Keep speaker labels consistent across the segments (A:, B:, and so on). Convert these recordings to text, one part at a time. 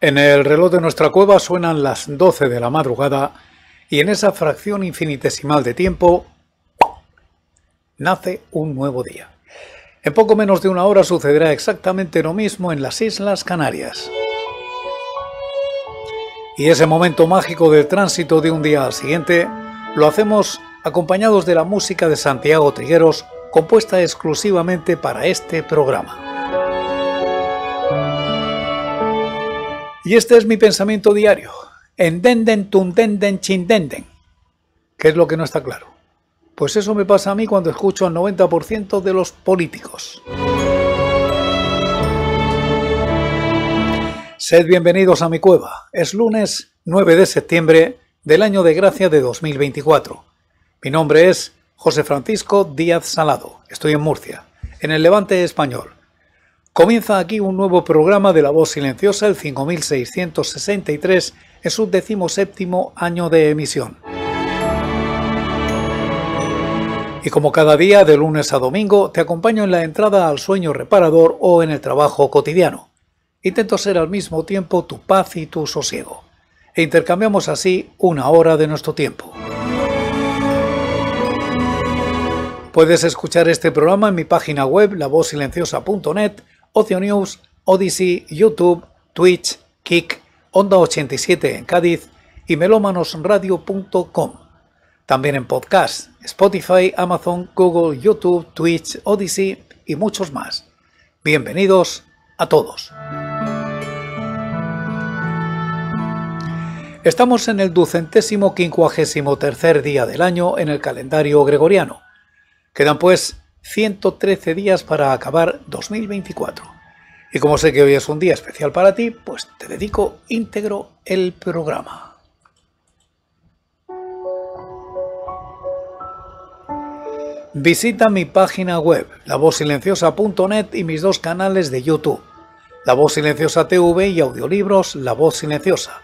A: En el reloj de nuestra cueva suenan las 12 de la madrugada y en esa fracción infinitesimal de tiempo nace un nuevo día. En poco menos de una hora sucederá exactamente lo mismo en las Islas Canarias. Y ese momento mágico del tránsito de un día al siguiente lo hacemos acompañados de la música de Santiago Trigueros compuesta exclusivamente para este programa. Y este es mi pensamiento diario. Endenden, tundenden, chindenden. ¿Qué es lo que no está claro? Pues eso me pasa a mí cuando escucho al 90% de los políticos. Sed bienvenidos a mi cueva. Es lunes 9 de septiembre del año de gracia de 2024. Mi nombre es José Francisco Díaz Salado. Estoy en Murcia, en el Levante español Comienza aquí un nuevo programa de La Voz Silenciosa, el 5663, en su decimoséptimo año de emisión. Y como cada día, de lunes a domingo, te acompaño en la entrada al sueño reparador o en el trabajo cotidiano. Intento ser al mismo tiempo tu paz y tu sosiego. E intercambiamos así una hora de nuestro tiempo. Puedes escuchar este programa en mi página web lavozsilenciosa.net Ocio News, Odyssey, YouTube, Twitch, Kick, Onda 87 en Cádiz y melómanosradio.com. También en podcast, Spotify, Amazon, Google, YouTube, Twitch, Odyssey y muchos más. Bienvenidos a todos. Estamos en el ducentésimo quincuagésimo tercer día del año en el calendario gregoriano. Quedan pues 113 días para acabar 2024. Y como sé que hoy es un día especial para ti, pues te dedico íntegro el programa. Visita mi página web, lavozsilenciosa.net y mis dos canales de YouTube, La Voz Silenciosa TV y audiolibros La Voz Silenciosa.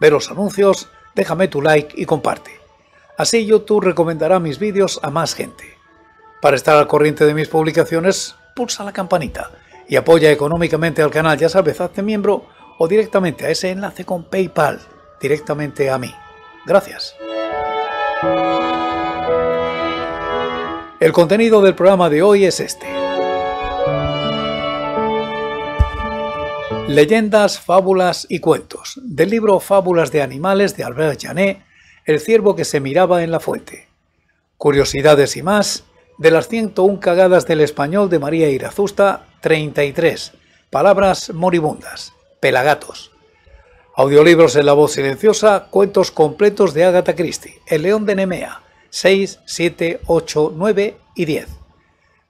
A: Ve los anuncios, déjame tu like y comparte. Así YouTube recomendará mis vídeos a más gente. Para estar al corriente de mis publicaciones, pulsa la campanita y apoya económicamente al canal, ya sabes, hazte miembro o directamente a ese enlace con PayPal, directamente a mí. Gracias. El contenido del programa de hoy es este. Leyendas, fábulas y cuentos, del libro Fábulas de animales de Albert Janet, El ciervo que se miraba en la fuente. Curiosidades y más, de las 101 cagadas del español de María Irazusta, 33. Palabras moribundas. Pelagatos. Audiolibros en la voz silenciosa, cuentos completos de Agatha Christie. El león de Nemea. 6, 7, 8, 9 y 10.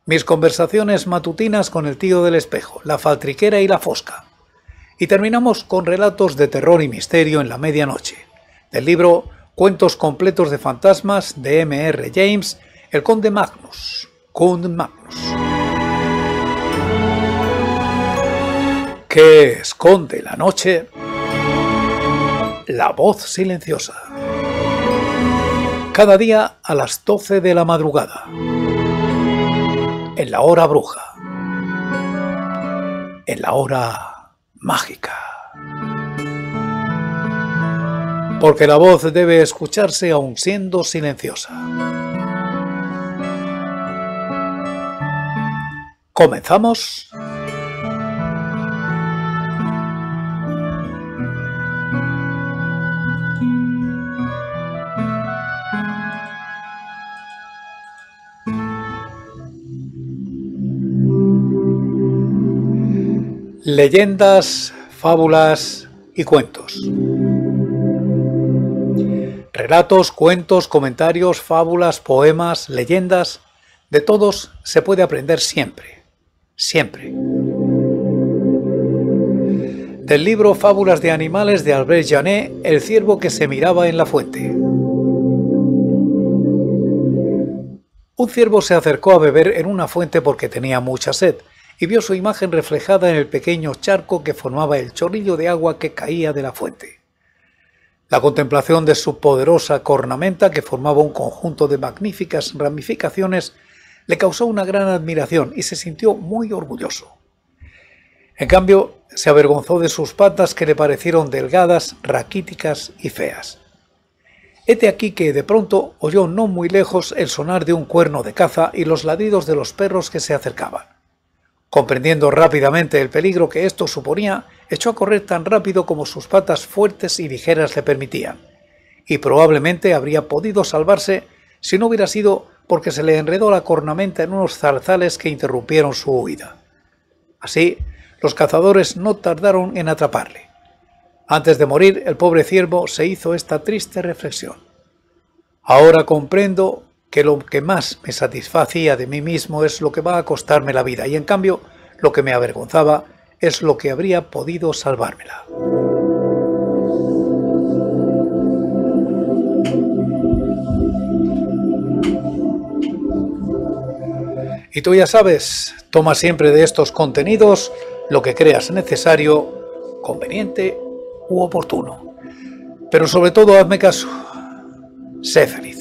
A: Mis conversaciones matutinas con el tío del espejo, la faltriquera y la fosca. Y terminamos con relatos de terror y misterio en la medianoche. Del libro Cuentos completos de fantasmas de M.R. James el conde Magnus, conde Magnus. que esconde la noche? La voz silenciosa. Cada día a las 12 de la madrugada. En la hora bruja. En la hora mágica. Porque la voz debe escucharse aun siendo silenciosa. ¿Comenzamos? Leyendas, fábulas y cuentos. Relatos, cuentos, comentarios, fábulas, poemas, leyendas, de todos se puede aprender siempre siempre. Del libro Fábulas de Animales de Albert Janet, El ciervo que se miraba en la fuente. Un ciervo se acercó a beber en una fuente porque tenía mucha sed y vio su imagen reflejada en el pequeño charco que formaba el chorrillo de agua que caía de la fuente. La contemplación de su poderosa cornamenta, que formaba un conjunto de magníficas ramificaciones, le causó una gran admiración y se sintió muy orgulloso. En cambio, se avergonzó de sus patas que le parecieron delgadas, raquíticas y feas. Hete aquí que de pronto oyó no muy lejos el sonar de un cuerno de caza y los ladridos de los perros que se acercaban. Comprendiendo rápidamente el peligro que esto suponía, echó a correr tan rápido como sus patas fuertes y ligeras le permitían, y probablemente habría podido salvarse si no hubiera sido porque se le enredó la cornamenta en unos zarzales que interrumpieron su huida. Así, los cazadores no tardaron en atraparle. Antes de morir, el pobre ciervo se hizo esta triste reflexión. Ahora comprendo que lo que más me satisfacía de mí mismo es lo que va a costarme la vida y en cambio lo que me avergonzaba es lo que habría podido salvármela. Y tú ya sabes, toma siempre de estos contenidos lo que creas necesario, conveniente u oportuno. Pero sobre todo hazme caso, sé feliz.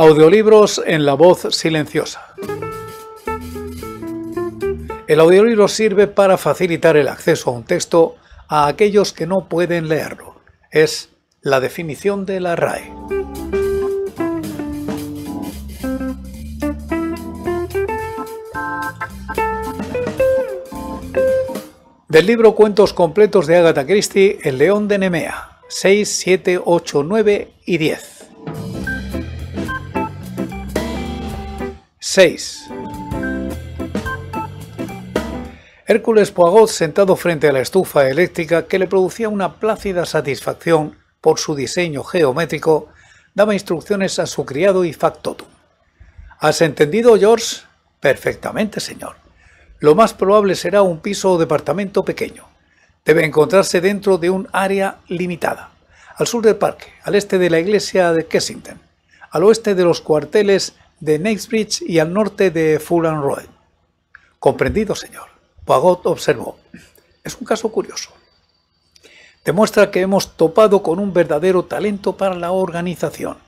A: Audiolibros en la voz silenciosa. El audiolibro sirve para facilitar el acceso a un texto a aquellos que no pueden leerlo. Es la definición de la RAE. Del libro Cuentos completos de Agatha Christie, El león de Nemea, 6, 7, 8, 9 y 10. 6. Hércules Poirot sentado frente a la estufa eléctrica que le producía una plácida satisfacción por su diseño geométrico, daba instrucciones a su criado y factotum. ¿Has entendido, George? Perfectamente, señor. Lo más probable será un piso o departamento pequeño. Debe encontrarse dentro de un área limitada, al sur del parque, al este de la iglesia de Kensington, al oeste de los cuarteles de Knightsbridge y al norte de Fulham Road. Comprendido, señor. Pagot observó. Es un caso curioso. Demuestra que hemos topado con un verdadero talento para la organización.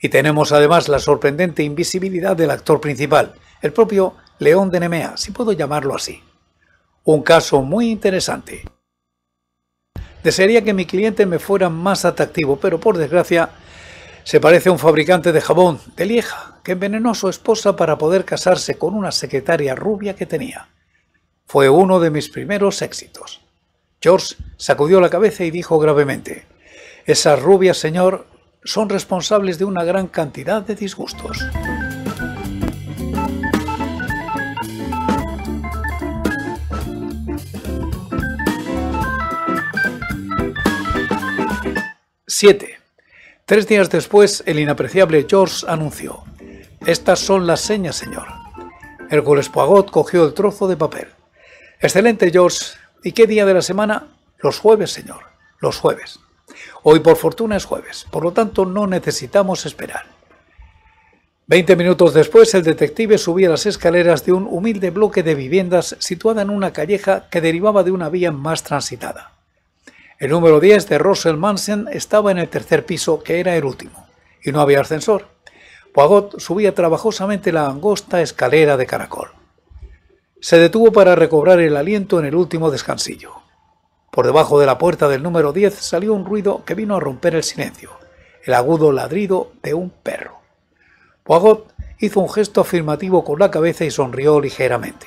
A: Y tenemos además la sorprendente invisibilidad del actor principal, el propio León de Nemea, si puedo llamarlo así. Un caso muy interesante. Desearía que mi cliente me fuera más atractivo, pero por desgracia se parece a un fabricante de jabón de Lieja que envenenó a su esposa para poder casarse con una secretaria rubia que tenía. Fue uno de mis primeros éxitos. George sacudió la cabeza y dijo gravemente, Esas rubias, señor, son responsables de una gran cantidad de disgustos. Siete. Tres días después, el inapreciable George anunció: Estas son las señas, señor. Hércules Poirot cogió el trozo de papel. Excelente, George. ¿Y qué día de la semana? Los jueves, señor. Los jueves. Hoy por fortuna es jueves, por lo tanto no necesitamos esperar. Veinte minutos después, el detective subía las escaleras de un humilde bloque de viviendas situada en una calleja que derivaba de una vía más transitada. El número 10 de Russell Manson estaba en el tercer piso, que era el último, y no había ascensor. Poigot subía trabajosamente la angosta escalera de caracol. Se detuvo para recobrar el aliento en el último descansillo. Por debajo de la puerta del número 10 salió un ruido que vino a romper el silencio, el agudo ladrido de un perro. Poigot hizo un gesto afirmativo con la cabeza y sonrió ligeramente.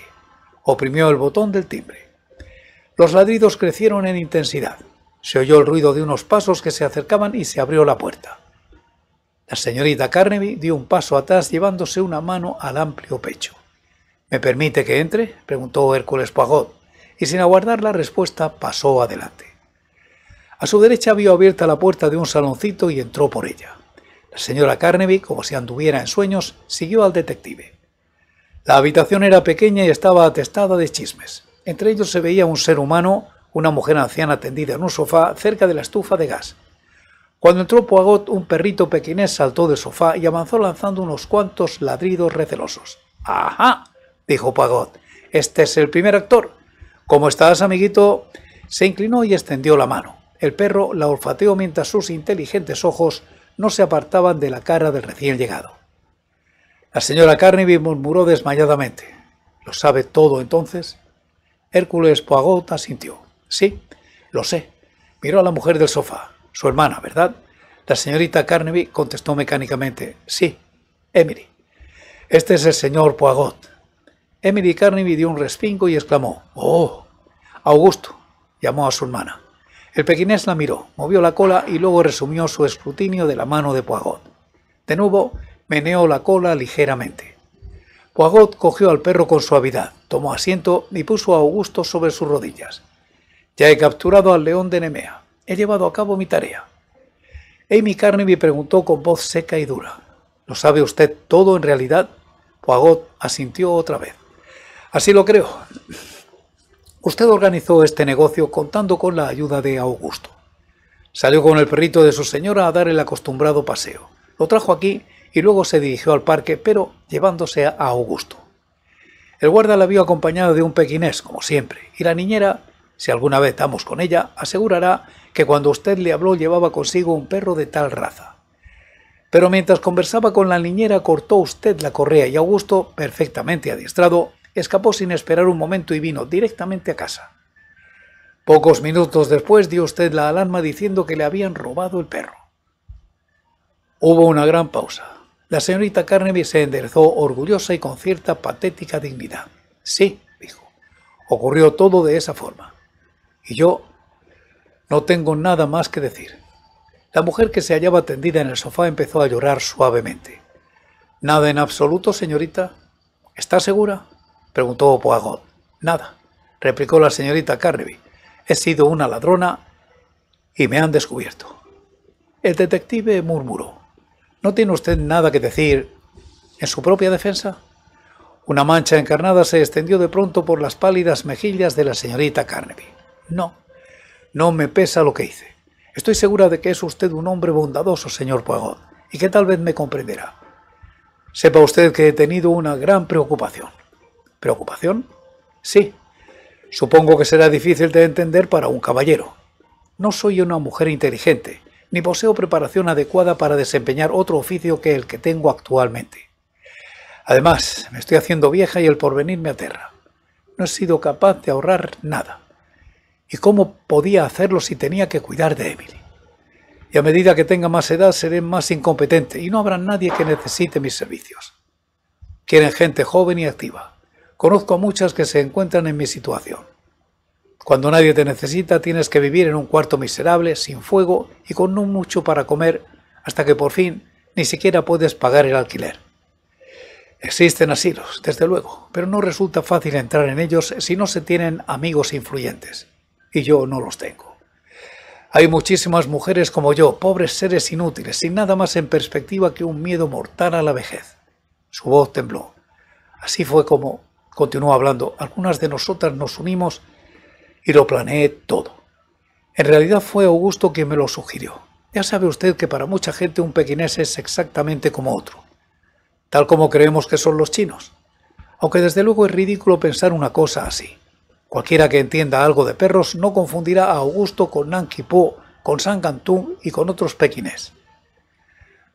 A: Oprimió el botón del timbre. Los ladridos crecieron en intensidad. Se oyó el ruido de unos pasos que se acercaban y se abrió la puerta. La señorita Carnaby dio un paso atrás llevándose una mano al amplio pecho. ¿Me permite que entre? preguntó Hércules Poirot, y sin aguardar la respuesta pasó adelante. A su derecha vio abierta la puerta de un saloncito y entró por ella. La señora Carnaby, como si anduviera en sueños, siguió al detective. La habitación era pequeña y estaba atestada de chismes. Entre ellos se veía un ser humano una mujer anciana tendida en un sofá cerca de la estufa de gas. Cuando entró Poigot, un perrito pequinés saltó del sofá y avanzó lanzando unos cuantos ladridos recelosos. ¡Ajá! dijo Poagot. Este es el primer actor. ¿Cómo estás, amiguito? Se inclinó y extendió la mano. El perro la olfateó mientras sus inteligentes ojos no se apartaban de la cara del recién llegado. La señora Carnaby murmuró desmayadamente. ¿Lo sabe todo entonces? Hércules Poigot asintió. Sí, lo sé. Miró a la mujer del sofá, su hermana, ¿verdad? La señorita Carnaby contestó mecánicamente, sí, Emily. Este es el señor Poigot». Emily Carnaby dio un respingo y exclamó, ¡Oh! Augusto, llamó a su hermana. El pequinés la miró, movió la cola y luego resumió su escrutinio de la mano de Poigot. De nuevo, meneó la cola ligeramente. Poigot cogió al perro con suavidad, tomó asiento y puso a Augusto sobre sus rodillas. Ya he capturado al león de Nemea. He llevado a cabo mi tarea. Amy Carney me preguntó con voz seca y dura. ¿Lo sabe usted todo en realidad? Poagot asintió otra vez. Así lo creo. Usted organizó este negocio contando con la ayuda de Augusto. Salió con el perrito de su señora a dar el acostumbrado paseo. Lo trajo aquí y luego se dirigió al parque, pero llevándose a Augusto. El guarda la vio acompañada de un pequinés, como siempre, y la niñera si alguna vez damos con ella, asegurará que cuando usted le habló llevaba consigo un perro de tal raza. Pero mientras conversaba con la niñera cortó usted la correa y Augusto, perfectamente adiestrado, escapó sin esperar un momento y vino directamente a casa. Pocos minutos después dio usted la alarma diciendo que le habían robado el perro. Hubo una gran pausa. La señorita Carnaby se enderezó orgullosa y con cierta patética dignidad. Sí, dijo. Ocurrió todo de esa forma. Y yo no tengo nada más que decir. La mujer que se hallaba tendida en el sofá empezó a llorar suavemente. Nada en absoluto, señorita. ¿Está segura? preguntó Poagot. Nada, replicó la señorita Carnaby. He sido una ladrona y me han descubierto. El detective murmuró. ¿No tiene usted nada que decir en su propia defensa? Una mancha encarnada se extendió de pronto por las pálidas mejillas de la señorita Carnaby. No, no me pesa lo que hice. Estoy segura de que es usted un hombre bondadoso, señor Poirot, y que tal vez me comprenderá. Sepa usted que he tenido una gran preocupación. ¿Preocupación? Sí. Supongo que será difícil de entender para un caballero. No soy una mujer inteligente, ni poseo preparación adecuada para desempeñar otro oficio que el que tengo actualmente. Además, me estoy haciendo vieja y el porvenir me aterra. No he sido capaz de ahorrar nada y cómo podía hacerlo si tenía que cuidar de Emily. Y a medida que tenga más edad seré más incompetente y no habrá nadie que necesite mis servicios. Quieren gente joven y activa. Conozco a muchas que se encuentran en mi situación. Cuando nadie te necesita tienes que vivir en un cuarto miserable, sin fuego y con no mucho para comer, hasta que por fin ni siquiera puedes pagar el alquiler. Existen asilos, desde luego, pero no resulta fácil entrar en ellos si no se tienen amigos influyentes yo no los tengo. Hay muchísimas mujeres como yo, pobres seres inútiles, sin nada más en perspectiva que un miedo mortal a la vejez. Su voz tembló. Así fue como, continuó hablando, algunas de nosotras nos unimos y lo planeé todo. En realidad fue Augusto quien me lo sugirió. Ya sabe usted que para mucha gente un pequinés es exactamente como otro, tal como creemos que son los chinos. Aunque desde luego es ridículo pensar una cosa así. Cualquiera que entienda algo de perros no confundirá a Augusto con Nanki Po, con San Gantún y con otros pequinés.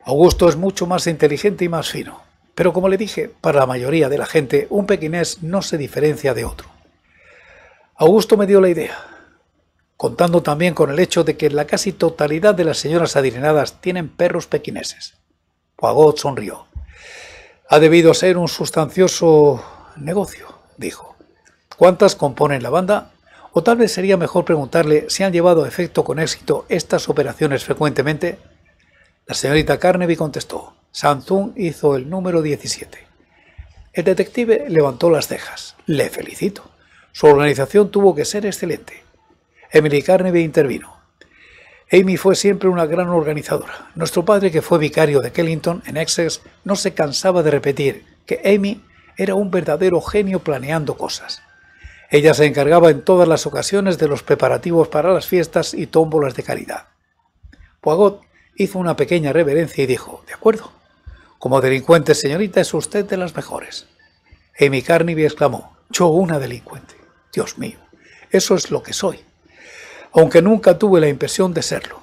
A: Augusto es mucho más inteligente y más fino, pero como le dije, para la mayoría de la gente un pequinés no se diferencia de otro. Augusto me dio la idea, contando también con el hecho de que la casi totalidad de las señoras adineradas tienen perros pequineses. Poigot sonrió. Ha debido ser un sustancioso negocio, dijo cuántas componen la banda, o tal vez sería mejor preguntarle si han llevado a efecto con éxito estas operaciones frecuentemente. La señorita Carnaby contestó, Samsung hizo el número 17. El detective levantó las cejas. Le felicito. Su organización tuvo que ser excelente. Emily Carnaby intervino. Amy fue siempre una gran organizadora. Nuestro padre, que fue vicario de Kellington en Essex, no se cansaba de repetir que Amy era un verdadero genio planeando cosas. Ella se encargaba en todas las ocasiones de los preparativos para las fiestas y tómbolas de caridad. Poigot hizo una pequeña reverencia y dijo, de acuerdo, como delincuente señorita es usted de las mejores. Amy Carnaby exclamó, yo una delincuente. Dios mío, eso es lo que soy. Aunque nunca tuve la impresión de serlo.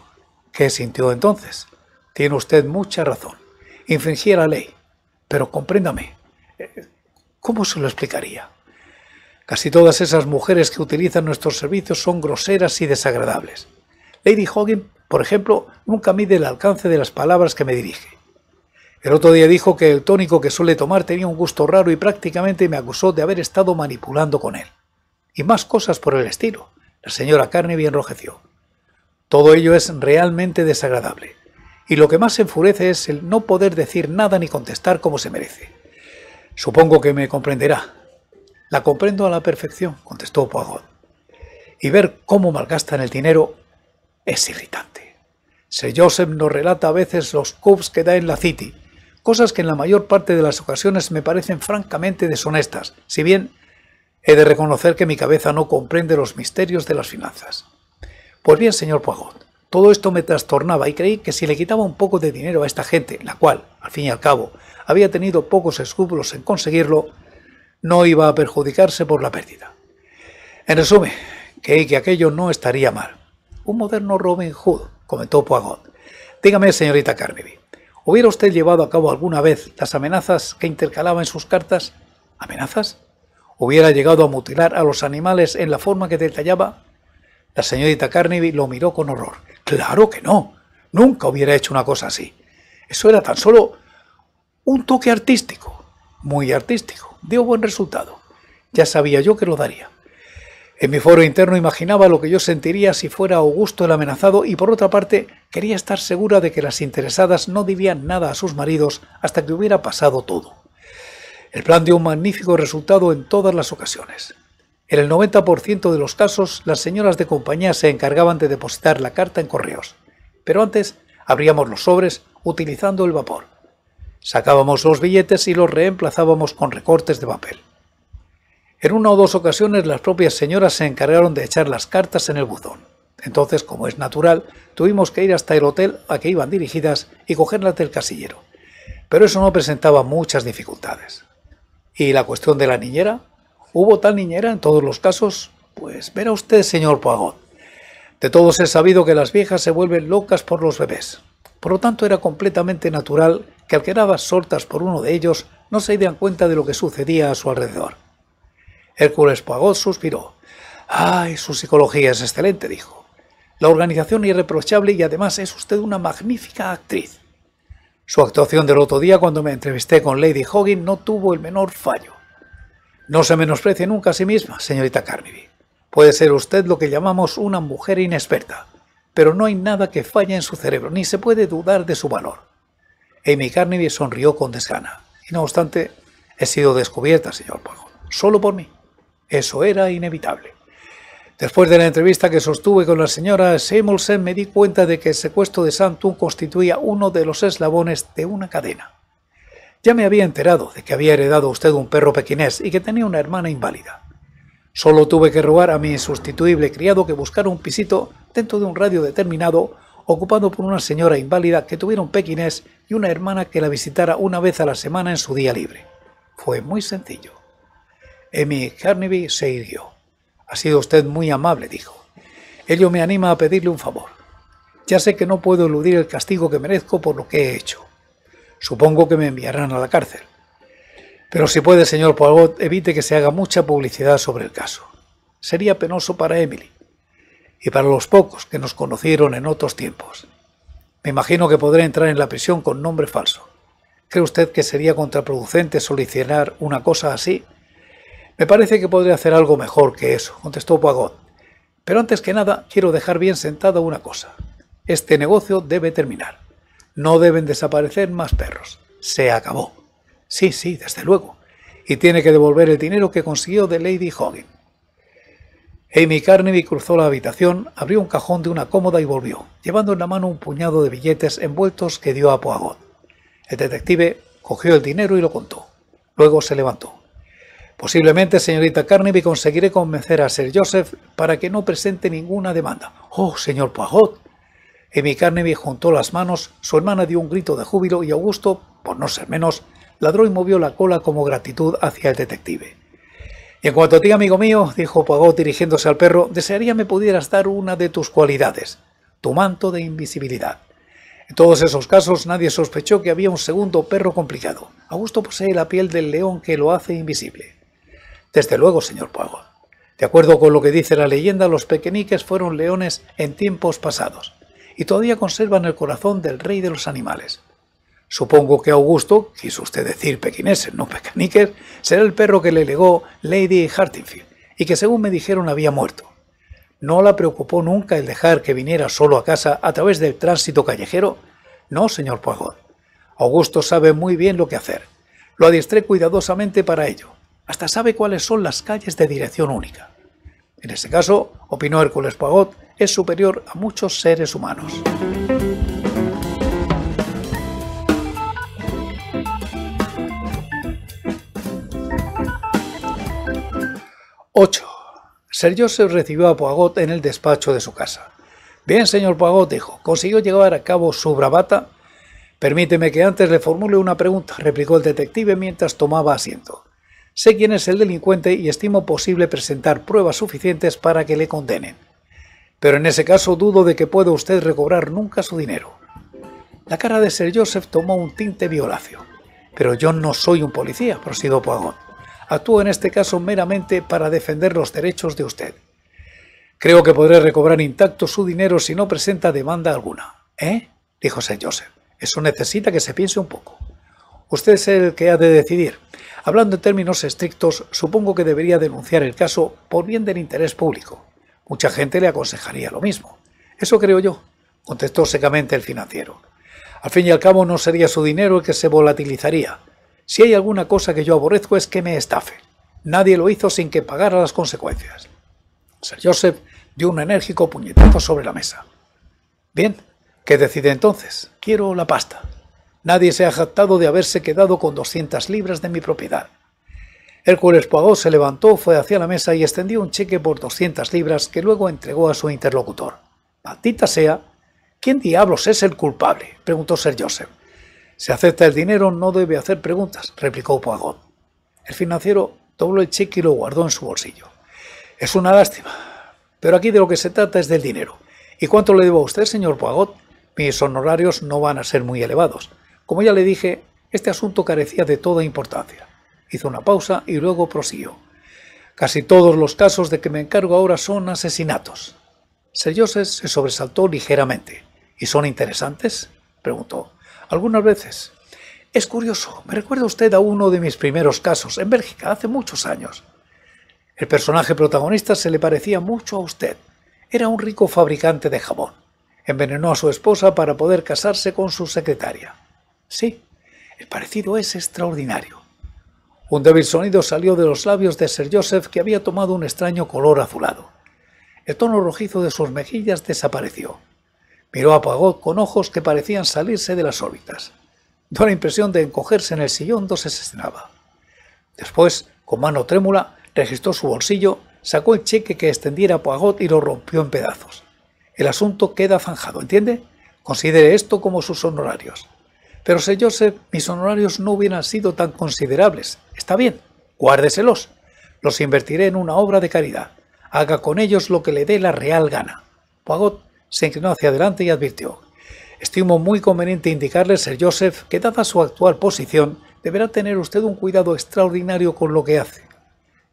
A: ¿Qué sintió entonces? Tiene usted mucha razón. Infringía la ley. Pero compréndame, eh, ¿cómo se lo explicaría? Casi todas esas mujeres que utilizan nuestros servicios son groseras y desagradables. Lady Hogan, por ejemplo, nunca mide el alcance de las palabras que me dirige. El otro día dijo que el tónico que suele tomar tenía un gusto raro y prácticamente me acusó de haber estado manipulando con él. Y más cosas por el estilo. La señora Carnegie enrojeció. Todo ello es realmente desagradable. Y lo que más enfurece es el no poder decir nada ni contestar como se merece. Supongo que me comprenderá, la comprendo a la perfección, contestó Poirot. Y ver cómo malgastan el dinero es irritante. Sir Joseph nos relata a veces los cups que da en la City, cosas que en la mayor parte de las ocasiones me parecen francamente deshonestas, si bien he de reconocer que mi cabeza no comprende los misterios de las finanzas. Pues bien, señor Poirot, todo esto me trastornaba y creí que si le quitaba un poco de dinero a esta gente, la cual, al fin y al cabo, había tenido pocos escrúpulos en conseguirlo, no iba a perjudicarse por la pérdida. En resumen, creí que aquello no estaría mal. Un moderno Robin Hood, comentó Poigot. Dígame, señorita Carnaby, ¿hubiera usted llevado a cabo alguna vez las amenazas que intercalaba en sus cartas? ¿Amenazas? ¿Hubiera llegado a mutilar a los animales en la forma que detallaba? La señorita Carnaby lo miró con horror. Claro que no. Nunca hubiera hecho una cosa así. Eso era tan solo un toque artístico, muy artístico dio buen resultado. Ya sabía yo que lo daría. En mi foro interno imaginaba lo que yo sentiría si fuera Augusto el amenazado y por otra parte quería estar segura de que las interesadas no dirían nada a sus maridos hasta que hubiera pasado todo. El plan dio un magnífico resultado en todas las ocasiones. En el 90% de los casos, las señoras de compañía se encargaban de depositar la carta en correos, pero antes abríamos los sobres utilizando el vapor Sacábamos los billetes y los reemplazábamos con recortes de papel. En una o dos ocasiones las propias señoras se encargaron de echar las cartas en el buzón. Entonces, como es natural, tuvimos que ir hasta el hotel a que iban dirigidas y cogerlas del casillero. Pero eso no presentaba muchas dificultades. ¿Y la cuestión de la niñera? ¿Hubo tal niñera en todos los casos? Pues verá usted, señor Poagot. De todos es sabido que las viejas se vuelven locas por los bebés. Por lo tanto, era completamente natural que al quedar soltas por uno de ellos no se dieran cuenta de lo que sucedía a su alrededor. Hércules pagot suspiró. ¡Ay, su psicología es excelente! dijo. La organización irreprochable y además es usted una magnífica actriz. Su actuación del otro día cuando me entrevisté con Lady Hoggin no tuvo el menor fallo. No se menosprecie nunca a sí misma, señorita Carnaby. Puede ser usted lo que llamamos una mujer inexperta, pero no hay nada que falle en su cerebro, ni se puede dudar de su valor. Amy Carnegie sonrió con desgana. Y no obstante, he sido descubierta, señor Poirot, solo por mí. Eso era inevitable. Después de la entrevista que sostuve con la señora Samuelson, me di cuenta de que el secuestro de Santum constituía uno de los eslabones de una cadena. Ya me había enterado de que había heredado usted un perro pequinés y que tenía una hermana inválida. Solo tuve que rogar a mi insustituible criado que buscara un pisito dentro de un radio determinado ocupado por una señora inválida que tuviera un pequinés y una hermana que la visitara una vez a la semana en su día libre. Fue muy sencillo. Emmy Carnaby se hirió. Ha sido usted muy amable, dijo. Ello me anima a pedirle un favor. Ya sé que no puedo eludir el castigo que merezco por lo que he hecho. Supongo que me enviarán a la cárcel. Pero si puede, señor Poirot, evite que se haga mucha publicidad sobre el caso. Sería penoso para Emily y para los pocos que nos conocieron en otros tiempos. Me imagino que podré entrar en la prisión con nombre falso. ¿Cree usted que sería contraproducente solicitar una cosa así? Me parece que podría hacer algo mejor que eso, contestó Pagot. Pero antes que nada, quiero dejar bien sentada una cosa. Este negocio debe terminar. No deben desaparecer más perros. Se acabó. Sí, sí, desde luego. Y tiene que devolver el dinero que consiguió de Lady Hogan. Amy Carnegie cruzó la habitación, abrió un cajón de una cómoda y volvió, llevando en la mano un puñado de billetes envueltos que dio a Poagot. El detective cogió el dinero y lo contó. Luego se levantó. Posiblemente, señorita Carnegie, conseguiré convencer a Sir Joseph para que no presente ninguna demanda. ¡Oh, señor Poagot!» Amy Carnegie juntó las manos, su hermana dio un grito de júbilo y Augusto, por no ser menos, ladró y movió la cola como gratitud hacia el detective en cuanto a ti, amigo mío, dijo Pagot dirigiéndose al perro, desearía me pudieras dar una de tus cualidades, tu manto de invisibilidad. En todos esos casos nadie sospechó que había un segundo perro complicado. Augusto posee la piel del león que lo hace invisible. Desde luego, señor Pagot. De acuerdo con lo que dice la leyenda, los pequeñiques fueron leones en tiempos pasados y todavía conservan el corazón del rey de los animales. Supongo que Augusto, quiso usted decir pequinés, no pecaniques, será el perro que le legó Lady Hartingfield y que según me dijeron había muerto. ¿No la preocupó nunca el dejar que viniera solo a casa a través del tránsito callejero? No, señor Poirot. Augusto sabe muy bien lo que hacer. Lo adiestré cuidadosamente para ello. Hasta sabe cuáles son las calles de dirección única. En ese caso, opinó Hércules Poirot, es superior a muchos seres humanos. 8. Ser Joseph recibió a poagot en el despacho de su casa. Bien, señor Poagot, dijo, ¿consiguió llevar a cabo su bravata? Permíteme que antes le formule una pregunta, replicó el detective mientras tomaba asiento. Sé quién es el delincuente y estimo posible presentar pruebas suficientes para que le condenen. Pero en ese caso dudo de que pueda usted recobrar nunca su dinero. La cara de Sir Joseph tomó un tinte violáceo. Pero yo no soy un policía, prosiguió Poagot. Actúo en este caso meramente para defender los derechos de usted. Creo que podré recobrar intacto su dinero si no presenta demanda alguna. ¿Eh? dijo Saint Joseph. Eso necesita que se piense un poco. Usted es el que ha de decidir. Hablando en términos estrictos, supongo que debería denunciar el caso por bien del interés público. Mucha gente le aconsejaría lo mismo. Eso creo yo, contestó secamente el financiero. Al fin y al cabo no sería su dinero el que se volatilizaría, si hay alguna cosa que yo aborrezco es que me estafe. Nadie lo hizo sin que pagara las consecuencias. Sir Joseph dio un enérgico puñetazo sobre la mesa. Bien, ¿qué decide entonces? Quiero la pasta. Nadie se ha jactado de haberse quedado con 200 libras de mi propiedad. Hércules Poirot se levantó, fue hacia la mesa y extendió un cheque por 200 libras que luego entregó a su interlocutor. Maldita sea, ¿quién diablos es el culpable? preguntó Sir Joseph. Si acepta el dinero no debe hacer preguntas, replicó Poagot. El financiero dobló el cheque y lo guardó en su bolsillo. Es una lástima, pero aquí de lo que se trata es del dinero. ¿Y cuánto le debo a usted, señor Poagot? Mis honorarios no van a ser muy elevados. Como ya le dije, este asunto carecía de toda importancia. Hizo una pausa y luego prosiguió. Casi todos los casos de que me encargo ahora son asesinatos. Sir se sobresaltó ligeramente. ¿Y son interesantes? preguntó algunas veces. Es curioso, me recuerda usted a uno de mis primeros casos en Bélgica hace muchos años. El personaje protagonista se le parecía mucho a usted. Era un rico fabricante de jabón. Envenenó a su esposa para poder casarse con su secretaria. Sí, el parecido es extraordinario. Un débil sonido salió de los labios de Sir Joseph que había tomado un extraño color azulado. El tono rojizo de sus mejillas desapareció. Miró a con ojos que parecían salirse de las órbitas. Dio la impresión de encogerse en el sillón donde se sentaba. Después, con mano trémula, registró su bolsillo, sacó el cheque que extendiera Pagot y lo rompió en pedazos. El asunto queda zanjado, ¿entiende? Considere esto como sus honorarios. Pero, señor Joseph, mis honorarios no hubieran sido tan considerables. Está bien, guárdeselos. Los invertiré en una obra de caridad. Haga con ellos lo que le dé la real gana. Pagot se inclinó hacia adelante y advirtió. Estimo muy conveniente indicarle, Sir Joseph, que dada su actual posición, deberá tener usted un cuidado extraordinario con lo que hace.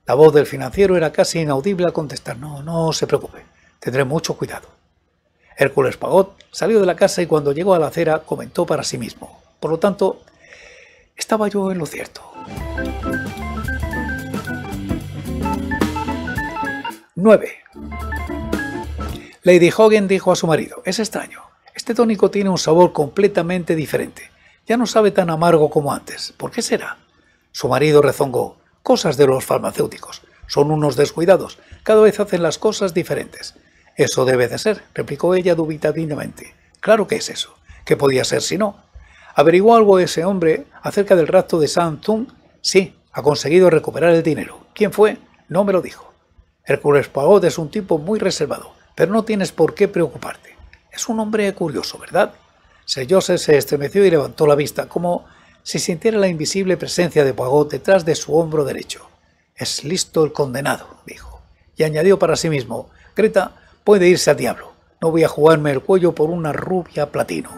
A: La voz del financiero era casi inaudible al contestar. No, no se preocupe, tendré mucho cuidado. Hércules Pagot salió de la casa y cuando llegó a la acera comentó para sí mismo. Por lo tanto, estaba yo en lo cierto. ¡9! Lady Hogan dijo a su marido, es extraño, este tónico tiene un sabor completamente diferente, ya no sabe tan amargo como antes, ¿por qué será? Su marido rezongó, cosas de los farmacéuticos, son unos descuidados, cada vez hacen las cosas diferentes. Eso debe de ser, replicó ella dubitativamente. Claro que es eso, ¿qué podía ser si no? ¿Averiguó algo ese hombre acerca del rapto de San Tung? Sí, ha conseguido recuperar el dinero. ¿Quién fue? No me lo dijo. Hércules Poirot es un tipo muy reservado pero no tienes por qué preocuparte. Es un hombre curioso, ¿verdad? Sir Joseph se estremeció y levantó la vista, como si sintiera la invisible presencia de Pagot detrás de su hombro derecho. Es listo el condenado, dijo, y añadió para sí mismo, Greta puede irse al diablo. No voy a jugarme el cuello por una rubia platino.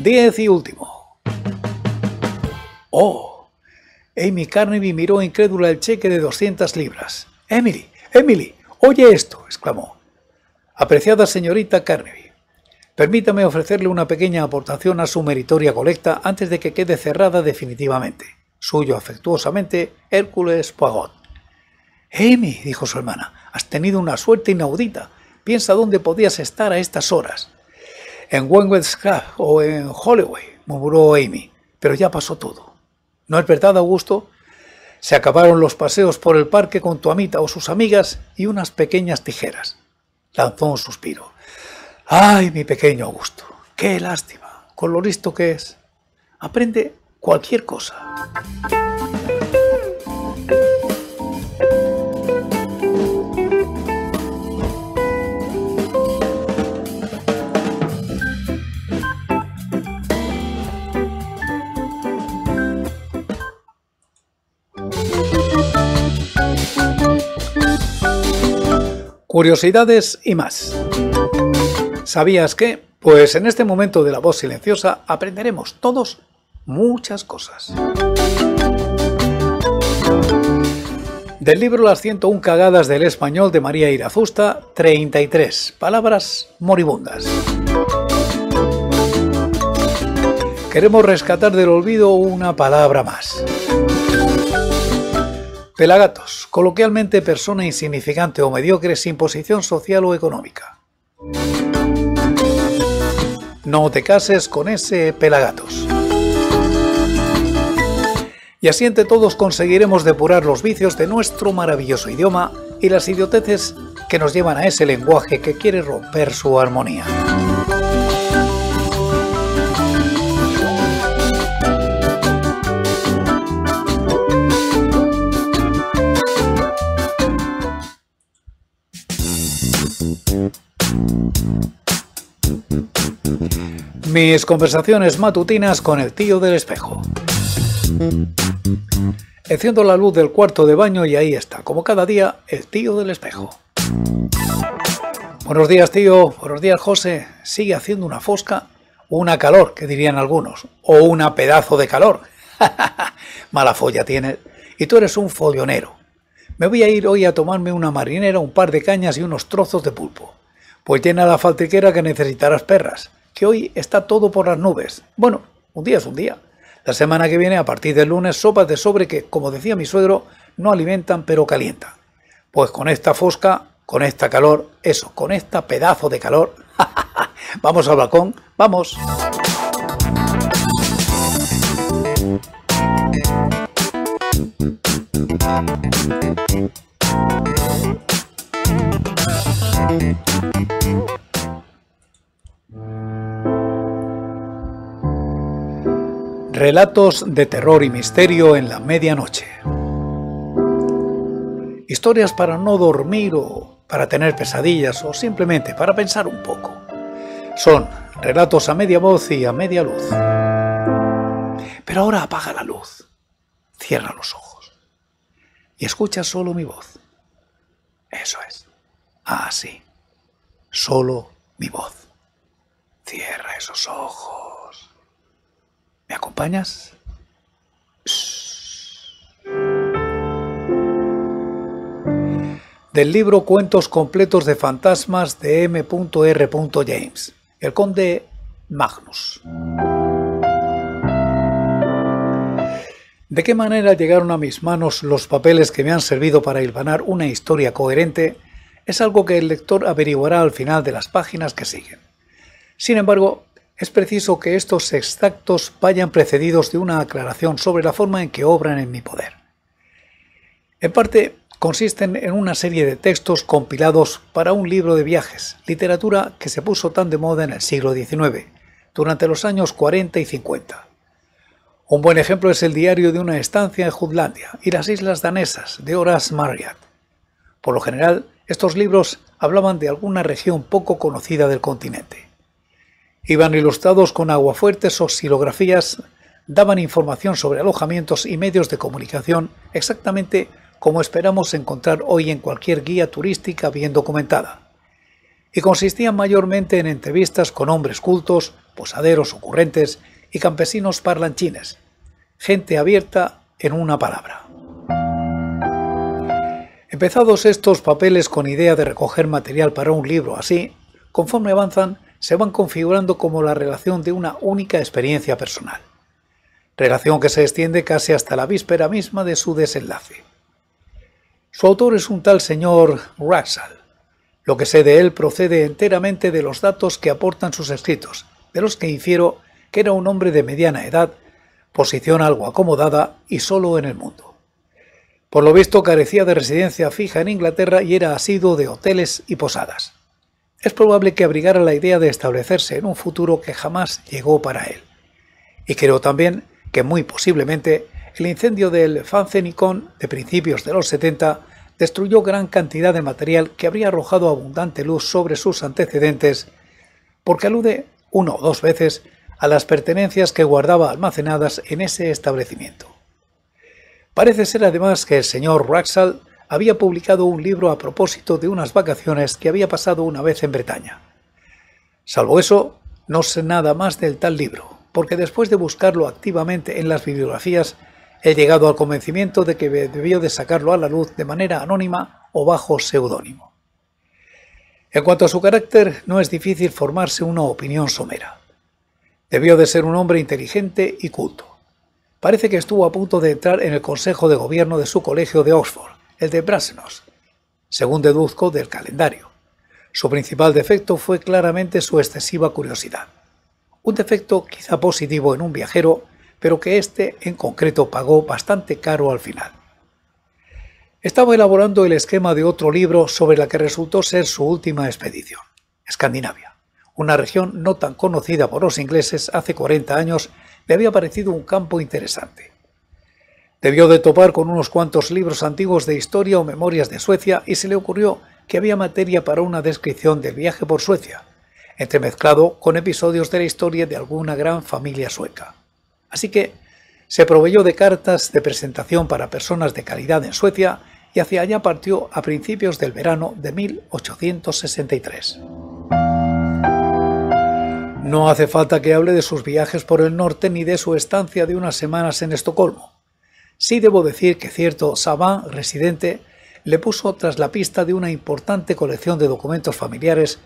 A: Diez y último. ¡Oh! Amy Carnaby miró incrédula el cheque de 200 libras. Emily, Emily, oye esto, exclamó. Apreciada señorita Carnaby, permítame ofrecerle una pequeña aportación a su meritoria colecta antes de que quede cerrada definitivamente. Suyo afectuosamente, Hércules Poirot. Amy, dijo su hermana, has tenido una suerte inaudita. Piensa dónde podías estar a estas horas. En Wentworth Craft o en Holloway, murmuró Amy, pero ya pasó todo. ¿No es verdad, Augusto? Se acabaron los paseos por el parque con tu amita o sus amigas y unas pequeñas tijeras. Lanzó un suspiro. ¡Ay, mi pequeño Augusto! ¡Qué lástima! Con lo listo que es. Aprende cualquier cosa. curiosidades y más. ¿Sabías qué? Pues en este momento de la voz silenciosa aprenderemos todos muchas cosas. Del libro Las 101 cagadas del español de María Irazusta, 33 palabras moribundas. Queremos rescatar del olvido una palabra más. Pelagatos, coloquialmente persona insignificante o mediocre sin posición social o económica. No te cases con ese pelagatos. Y así entre todos conseguiremos depurar los vicios de nuestro maravilloso idioma y las idioteces que nos llevan a ese lenguaje que quiere romper su armonía. Mis conversaciones matutinas con el tío del espejo. Enciendo la luz del cuarto de baño y ahí está, como cada día, el tío del espejo. Buenos días, tío. Buenos días, José. Sigue haciendo una fosca una calor, que dirían algunos, o una pedazo de calor. Mala folla tienes. Y tú eres un follonero. Me voy a ir hoy a tomarme una marinera, un par de cañas y unos trozos de pulpo. Pues llena la faltriquera que necesitarás perras, que hoy está todo por las nubes. Bueno, un día es un día. La semana que viene, a partir del lunes, sopas de sobre que, como decía mi suegro, no alimentan pero calientan. Pues con esta fosca, con esta calor, eso, con esta pedazo de calor, vamos al balcón, vamos. Relatos de terror y misterio en la medianoche. Historias para no dormir o para tener pesadillas o simplemente para pensar un poco. Son relatos a media voz y a media luz. Pero ahora apaga la luz. Cierra los ojos escucha solo mi voz. Eso es. Así. Ah, solo mi voz. Cierra esos ojos. ¿Me acompañas? del libro Cuentos completos de fantasmas de M.R. James, el conde Magnus. ¿De qué manera llegaron a mis manos los papeles que me han servido para hilvanar una historia coherente? Es algo que el lector averiguará al final de las páginas que siguen. Sin embargo, es preciso que estos exactos vayan precedidos de una aclaración sobre la forma en que obran en mi poder. En parte, consisten en una serie de textos compilados para un libro de viajes, literatura que se puso tan de moda en el siglo XIX, durante los años 40 y 50. Un buen ejemplo es el diario de una estancia en Jutlandia y las islas danesas de Horace Marriott. Por lo general, estos libros hablaban de alguna región poco conocida del continente. Iban ilustrados con aguafuertes o xilografías, daban información sobre alojamientos y medios de comunicación exactamente como esperamos encontrar hoy en cualquier guía turística bien documentada. Y consistían mayormente en entrevistas con hombres cultos, posaderos ocurrentes y campesinos parlanchines. Gente abierta en una palabra. Empezados estos papeles con idea de recoger material para un libro así, conforme avanzan, se van configurando como la relación de una única experiencia personal. Relación que se extiende casi hasta la víspera misma de su desenlace. Su autor es un tal señor Raxal. Lo que sé de él procede enteramente de los datos que aportan sus escritos, de los que infiero que era un hombre de mediana edad, posición algo acomodada y solo en el mundo. Por lo visto carecía de residencia fija en Inglaterra y era asido de hoteles y posadas. Es probable que abrigara la idea de establecerse en un futuro que jamás llegó para él. Y creo también que muy posiblemente el incendio del Fancenicón de principios de los 70 destruyó gran cantidad de material que habría arrojado abundante luz sobre sus antecedentes, porque alude una o dos veces a las pertenencias que guardaba almacenadas en ese establecimiento. Parece ser además que el señor Raxall había publicado un libro a propósito de unas vacaciones que había pasado una vez en Bretaña. Salvo eso, no sé nada más del tal libro, porque después de buscarlo activamente en las bibliografías, he llegado al convencimiento de que debió de sacarlo a la luz de manera anónima o bajo seudónimo. En cuanto a su carácter, no es difícil formarse una opinión somera. Debió de ser un hombre inteligente y culto. Parece que estuvo a punto de entrar en el consejo de gobierno de su colegio de Oxford, el de Brasenos, según deduzco del calendario. Su principal defecto fue claramente su excesiva curiosidad. Un defecto quizá positivo en un viajero, pero que éste en concreto pagó bastante caro al final. Estaba elaborando el esquema de otro libro sobre la que resultó ser su última expedición, Escandinavia una región no tan conocida por los ingleses hace 40 años, le había parecido un campo interesante. Debió de topar con unos cuantos libros antiguos de historia o memorias de Suecia y se le ocurrió que había materia para una descripción del viaje por Suecia, entremezclado con episodios de la historia de alguna gran familia sueca. Así que se proveyó de cartas de presentación para personas de calidad en Suecia y hacia allá partió a principios del verano de 1863. No hace falta que hable de sus viajes por el norte ni de su estancia de unas semanas en Estocolmo. Sí debo decir que cierto Saban, residente, le puso tras la pista de una importante colección de documentos familiares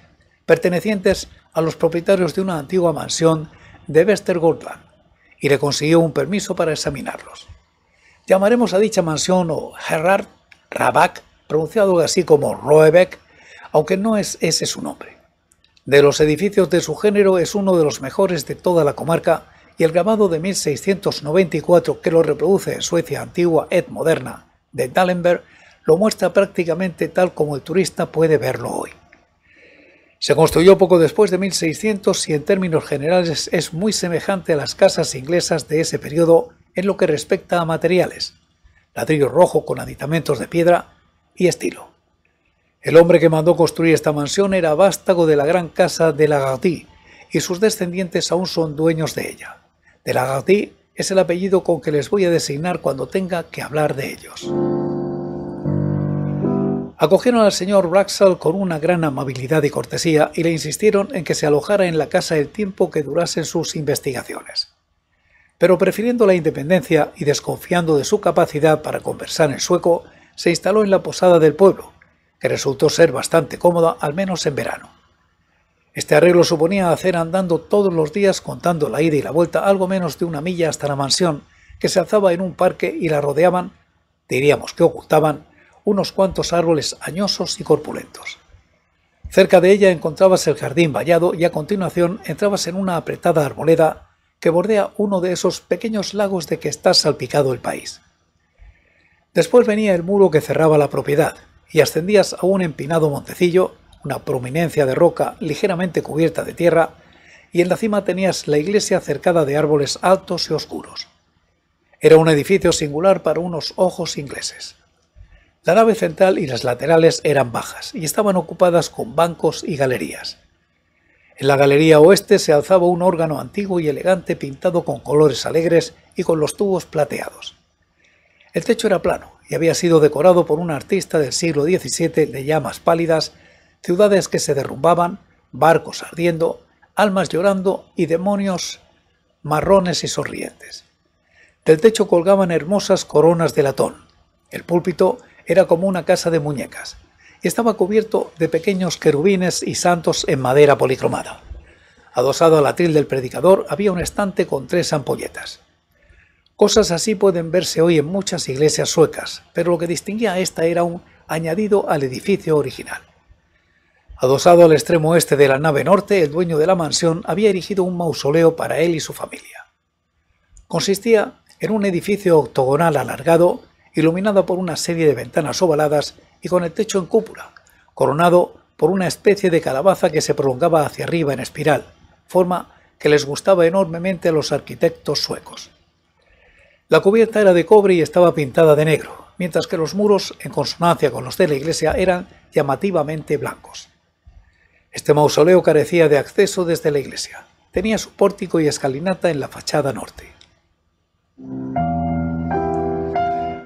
A: pertenecientes a los propietarios de una antigua mansión de Westergoldland y le consiguió un permiso para examinarlos. Llamaremos a dicha mansión o Herrard Rabak, pronunciado así como Roebeck, aunque no es ese su nombre. De los edificios de su género es uno de los mejores de toda la comarca y el grabado de 1694 que lo reproduce en Suecia antigua et moderna de Dallenberg lo muestra prácticamente tal como el turista puede verlo hoy. Se construyó poco después de 1600 y en términos generales es muy semejante a las casas inglesas de ese periodo en lo que respecta a materiales, ladrillo rojo con aditamentos de piedra y estilo. El hombre que mandó construir esta mansión era vástago de la gran casa de Lagarty y sus descendientes aún son dueños de ella. De Lagarty es el apellido con que les voy a designar cuando tenga que hablar de ellos. Acogieron al señor Braxall con una gran amabilidad y cortesía y le insistieron en que se alojara en la casa el tiempo que durasen sus investigaciones. Pero prefiriendo la independencia y desconfiando de su capacidad para conversar en sueco, se instaló en la posada del pueblo, que resultó ser bastante cómoda, al menos en verano. Este arreglo suponía hacer andando todos los días, contando la ida y la vuelta, algo menos de una milla hasta la mansión, que se alzaba en un parque y la rodeaban, diríamos que ocultaban, unos cuantos árboles añosos y corpulentos. Cerca de ella encontrabas el jardín vallado y a continuación entrabas en una apretada arboleda que bordea uno de esos pequeños lagos de que está salpicado el país. Después venía el muro que cerraba la propiedad, y ascendías a un empinado montecillo, una prominencia de roca ligeramente cubierta de tierra, y en la cima tenías la iglesia cercada de árboles altos y oscuros. Era un edificio singular para unos ojos ingleses. La nave central y las laterales eran bajas y estaban ocupadas con bancos y galerías. En la galería oeste se alzaba un órgano antiguo y elegante pintado con colores alegres y con los tubos plateados. El techo era plano y había sido decorado por un artista del siglo XVII de llamas pálidas, ciudades que se derrumbaban, barcos ardiendo, almas llorando y demonios marrones y sonrientes. Del techo colgaban hermosas coronas de latón. El púlpito era como una casa de muñecas y estaba cubierto de pequeños querubines y santos en madera policromada. Adosado al atril del predicador había un estante con tres ampolletas. Cosas así pueden verse hoy en muchas iglesias suecas, pero lo que distinguía a esta era un añadido al edificio original. Adosado al extremo oeste de la nave norte, el dueño de la mansión había erigido un mausoleo para él y su familia. Consistía en un edificio octogonal alargado, iluminado por una serie de ventanas ovaladas y con el techo en cúpula, coronado por una especie de calabaza que se prolongaba hacia arriba en espiral, forma que les gustaba enormemente a los arquitectos suecos. La cubierta era de cobre y estaba pintada de negro, mientras que los muros, en consonancia con los de la iglesia, eran llamativamente blancos. Este mausoleo carecía de acceso desde la iglesia. Tenía su pórtico y escalinata en la fachada norte.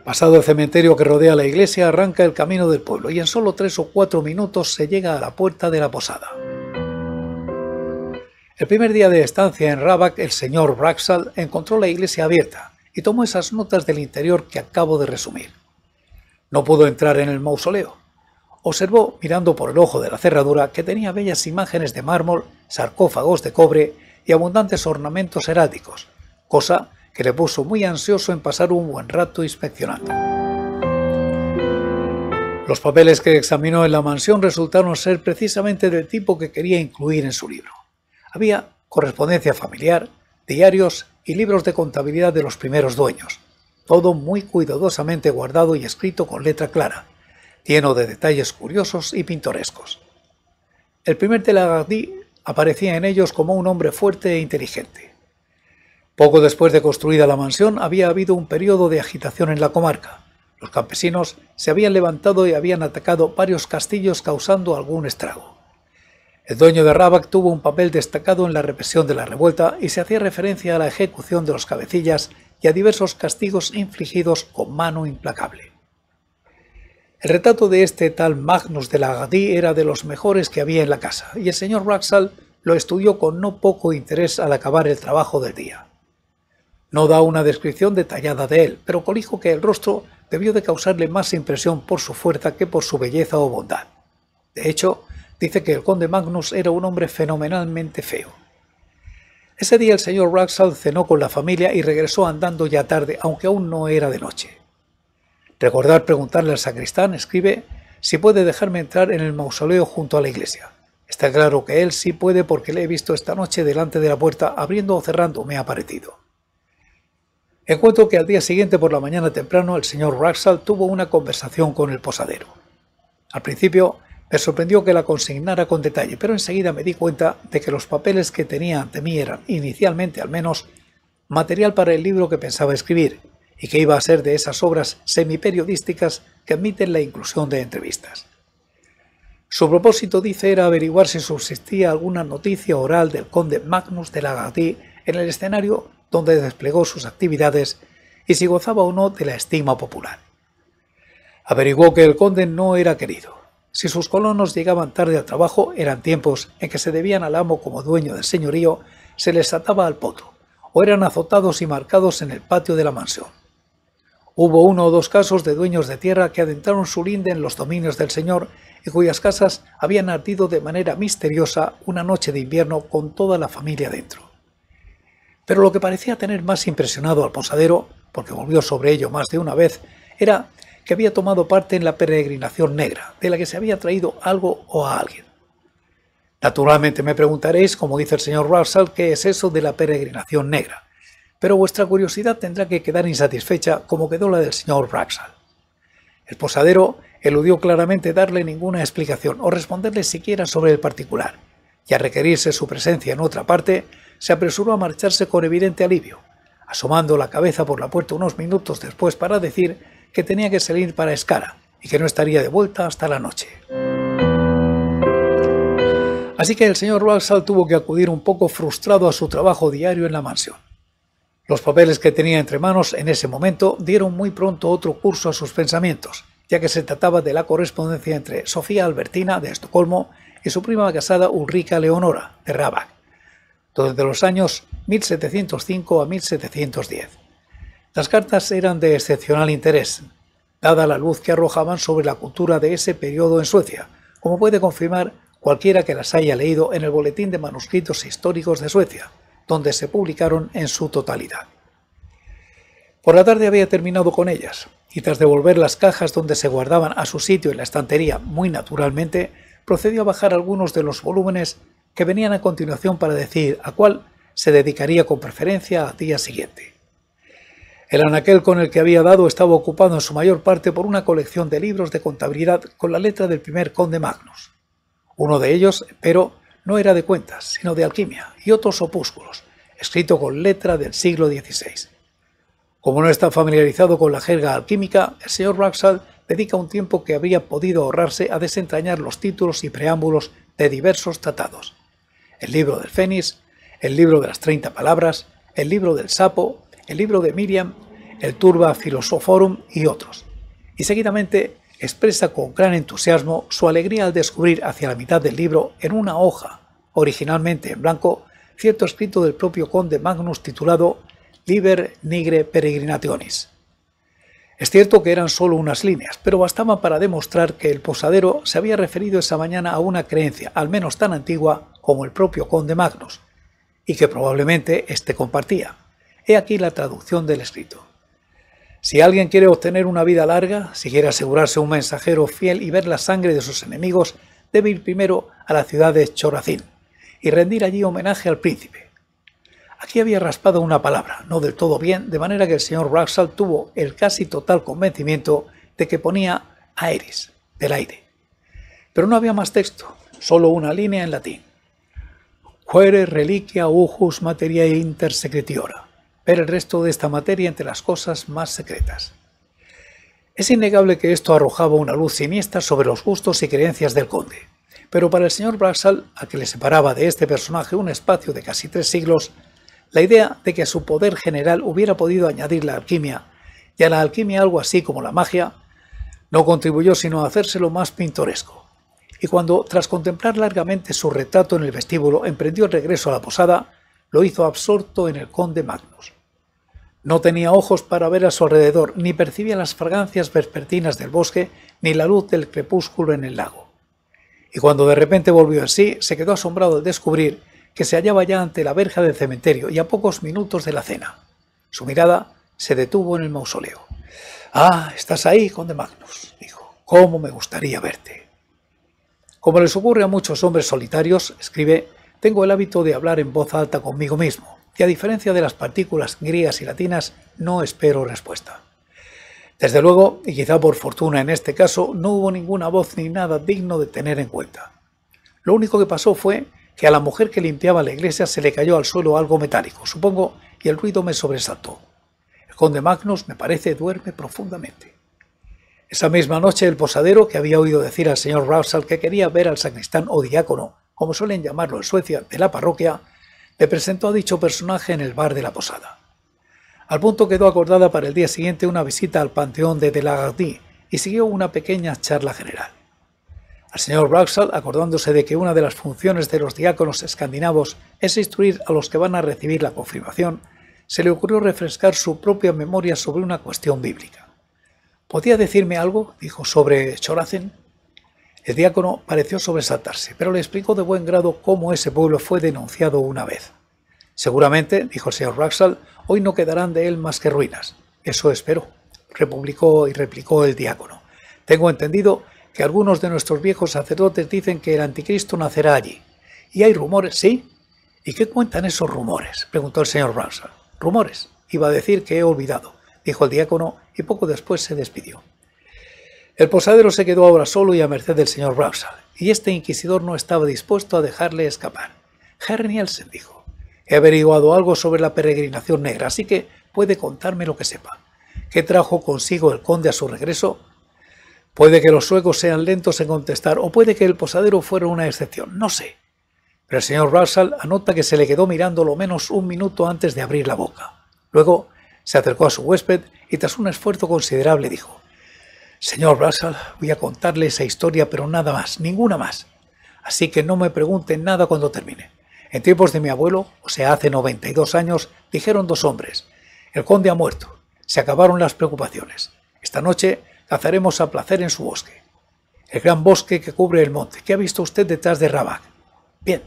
A: Pasado el cementerio que rodea la iglesia, arranca el camino del pueblo y en solo tres o cuatro minutos se llega a la puerta de la posada. El primer día de estancia en Rabak, el señor Braxal encontró la iglesia abierta, y tomó esas notas del interior que acabo de resumir. No pudo entrar en el mausoleo. Observó, mirando por el ojo de la cerradura, que tenía bellas imágenes de mármol, sarcófagos de cobre y abundantes ornamentos heráticos, cosa que le puso muy ansioso en pasar un buen rato inspeccionando. Los papeles que examinó en la mansión resultaron ser precisamente del tipo que quería incluir en su libro. Había correspondencia familiar, diarios y libros de contabilidad de los primeros dueños, todo muy cuidadosamente guardado y escrito con letra clara, lleno de detalles curiosos y pintorescos. El primer Telagardí aparecía en ellos como un hombre fuerte e inteligente. Poco después de construida la mansión había habido un periodo de agitación en la comarca. Los campesinos se habían levantado y habían atacado varios castillos causando algún estrago. El dueño de Rabak tuvo un papel destacado en la represión de la revuelta y se hacía referencia a la ejecución de los cabecillas y a diversos castigos infligidos con mano implacable. El retrato de este tal Magnus de la Agadí era de los mejores que había en la casa, y el señor Raxal lo estudió con no poco interés al acabar el trabajo del día. No da una descripción detallada de él, pero colijo que el rostro debió de causarle más impresión por su fuerza que por su belleza o bondad. De hecho, dice que el conde Magnus era un hombre fenomenalmente feo. Ese día el señor Raxall cenó con la familia y regresó andando ya tarde, aunque aún no era de noche. Recordar preguntarle al sacristán, escribe, si puede dejarme entrar en el mausoleo junto a la iglesia. Está claro que él sí puede porque le he visto esta noche delante de la puerta abriendo o cerrando, me ha parecido. Encuentro que al día siguiente por la mañana temprano el señor Raxall tuvo una conversación con el posadero. Al principio me sorprendió que la consignara con detalle, pero enseguida me di cuenta de que los papeles que tenía ante mí eran, inicialmente al menos, material para el libro que pensaba escribir, y que iba a ser de esas obras semiperiodísticas que admiten la inclusión de entrevistas. Su propósito, dice, era averiguar si subsistía alguna noticia oral del conde Magnus de Lagardy en el escenario donde desplegó sus actividades y si gozaba o no de la estima popular. Averiguó que el conde no era querido, si sus colonos llegaban tarde al trabajo, eran tiempos en que se debían al amo como dueño del señorío, se les ataba al potro, o eran azotados y marcados en el patio de la mansión. Hubo uno o dos casos de dueños de tierra que adentraron su linde en los dominios del señor y cuyas casas habían ardido de manera misteriosa una noche de invierno con toda la familia dentro. Pero lo que parecía tener más impresionado al posadero, porque volvió sobre ello más de una vez, era que había tomado parte en la peregrinación negra, de la que se había traído algo o a alguien. Naturalmente me preguntaréis, como dice el señor Russell, qué es eso de la peregrinación negra, pero vuestra curiosidad tendrá que quedar insatisfecha como quedó la del señor Russell. El posadero eludió claramente darle ninguna explicación o responderle siquiera sobre el particular, y al requerirse su presencia en otra parte, se apresuró a marcharse con evidente alivio, asomando la cabeza por la puerta unos minutos después para decir que tenía que salir para Escara y que no estaría de vuelta hasta la noche. Así que el señor Walsall tuvo que acudir un poco frustrado a su trabajo diario en la mansión. Los papeles que tenía entre manos en ese momento dieron muy pronto otro curso a sus pensamientos, ya que se trataba de la correspondencia entre Sofía Albertina de Estocolmo y su prima casada Ulrika Leonora de Rabat, desde los años 1705 a 1710. Las cartas eran de excepcional interés, dada la luz que arrojaban sobre la cultura de ese periodo en Suecia, como puede confirmar cualquiera que las haya leído en el Boletín de Manuscritos Históricos de Suecia, donde se publicaron en su totalidad. Por la tarde había terminado con ellas, y tras devolver las cajas donde se guardaban a su sitio en la estantería muy naturalmente, procedió a bajar algunos de los volúmenes que venían a continuación para decir a cuál se dedicaría con preferencia al día siguiente. El anaquel con el que había dado estaba ocupado en su mayor parte por una colección de libros de contabilidad con la letra del primer conde Magnus. Uno de ellos, pero, no era de cuentas, sino de alquimia y otros opúsculos, escrito con letra del siglo XVI. Como no está familiarizado con la jerga alquímica, el señor Raxall dedica un tiempo que habría podido ahorrarse a desentrañar los títulos y preámbulos de diversos tratados. El libro del Fénix, el libro de las 30 palabras, el libro del sapo, el libro de Miriam, el Turba Philosophorum y otros. Y seguidamente expresa con gran entusiasmo su alegría al descubrir hacia la mitad del libro, en una hoja, originalmente en blanco, cierto escrito del propio conde Magnus titulado Liber Nigre Peregrinationis. Es cierto que eran solo unas líneas, pero bastaba para demostrar que el posadero se había referido esa mañana a una creencia, al menos tan antigua como el propio conde Magnus, y que probablemente éste compartía. He aquí la traducción del escrito. Si alguien quiere obtener una vida larga, si quiere asegurarse un mensajero fiel y ver la sangre de sus enemigos, debe ir primero a la ciudad de Chorazín y rendir allí homenaje al príncipe. Aquí había raspado una palabra, no del todo bien, de manera que el señor Braxall tuvo el casi total convencimiento de que ponía aeris, del aire. Pero no había más texto, solo una línea en latín. Quere reliquia ujus materia intersecretiora ver el resto de esta materia entre las cosas más secretas. Es innegable que esto arrojaba una luz siniestra sobre los gustos y creencias del conde, pero para el señor Braxall, a que le separaba de este personaje un espacio de casi tres siglos, la idea de que a su poder general hubiera podido añadir la alquimia, y a la alquimia algo así como la magia, no contribuyó sino a hacérselo más pintoresco. Y cuando, tras contemplar largamente su retrato en el vestíbulo, emprendió el regreso a la posada, lo hizo absorto en el conde Magnus. No tenía ojos para ver a su alrededor, ni percibía las fragancias vespertinas del bosque, ni la luz del crepúsculo en el lago. Y cuando de repente volvió a sí, se quedó asombrado al descubrir que se hallaba ya ante la verja del cementerio y a pocos minutos de la cena. Su mirada se detuvo en el mausoleo. Ah, estás ahí, conde Magnus, dijo. ¿Cómo me gustaría verte? Como les ocurre a muchos hombres solitarios, escribe, tengo el hábito de hablar en voz alta conmigo mismo, y a diferencia de las partículas griegas y latinas, no espero respuesta. Desde luego, y quizá por fortuna en este caso, no hubo ninguna voz ni nada digno de tener en cuenta. Lo único que pasó fue que a la mujer que limpiaba la iglesia se le cayó al suelo algo metálico, supongo, y el ruido me sobresaltó. El conde Magnus, me parece, duerme profundamente. Esa misma noche el posadero, que había oído decir al señor Russell que quería ver al sacristán o diácono como suelen llamarlo en Suecia, de la parroquia, le presentó a dicho personaje en el bar de la posada. Al punto quedó acordada para el día siguiente una visita al panteón de Delagardie y siguió una pequeña charla general. Al señor Braxall, acordándose de que una de las funciones de los diáconos escandinavos es instruir a los que van a recibir la confirmación, se le ocurrió refrescar su propia memoria sobre una cuestión bíblica. ¿Podía decirme algo, dijo, sobre Chorazen? El diácono pareció sobresaltarse, pero le explicó de buen grado cómo ese pueblo fue denunciado una vez. Seguramente, dijo el señor Raxal, hoy no quedarán de él más que ruinas. Eso espero, republicó y replicó el diácono. Tengo entendido que algunos de nuestros viejos sacerdotes dicen que el anticristo nacerá allí. Y hay rumores, ¿sí? ¿Y qué cuentan esos rumores? preguntó el señor Raxal. Rumores. Iba a decir que he olvidado, dijo el diácono y poco después se despidió. El posadero se quedó ahora solo y a merced del señor russell y este inquisidor no estaba dispuesto a dejarle escapar. Harry dijo, he averiguado algo sobre la peregrinación negra, así que puede contarme lo que sepa. ¿Qué trajo consigo el conde a su regreso? Puede que los suecos sean lentos en contestar, o puede que el posadero fuera una excepción, no sé. Pero el señor Russell anota que se le quedó mirando lo menos un minuto antes de abrir la boca. Luego se acercó a su huésped y tras un esfuerzo considerable dijo, Señor Russell, voy a contarle esa historia, pero nada más, ninguna más. Así que no me pregunten nada cuando termine. En tiempos de mi abuelo, o sea, hace 92 años, dijeron dos hombres, el conde ha muerto, se acabaron las preocupaciones. Esta noche cazaremos a placer en su bosque. El gran bosque que cubre el monte. ¿Qué ha visto usted detrás de Rabat? Bien,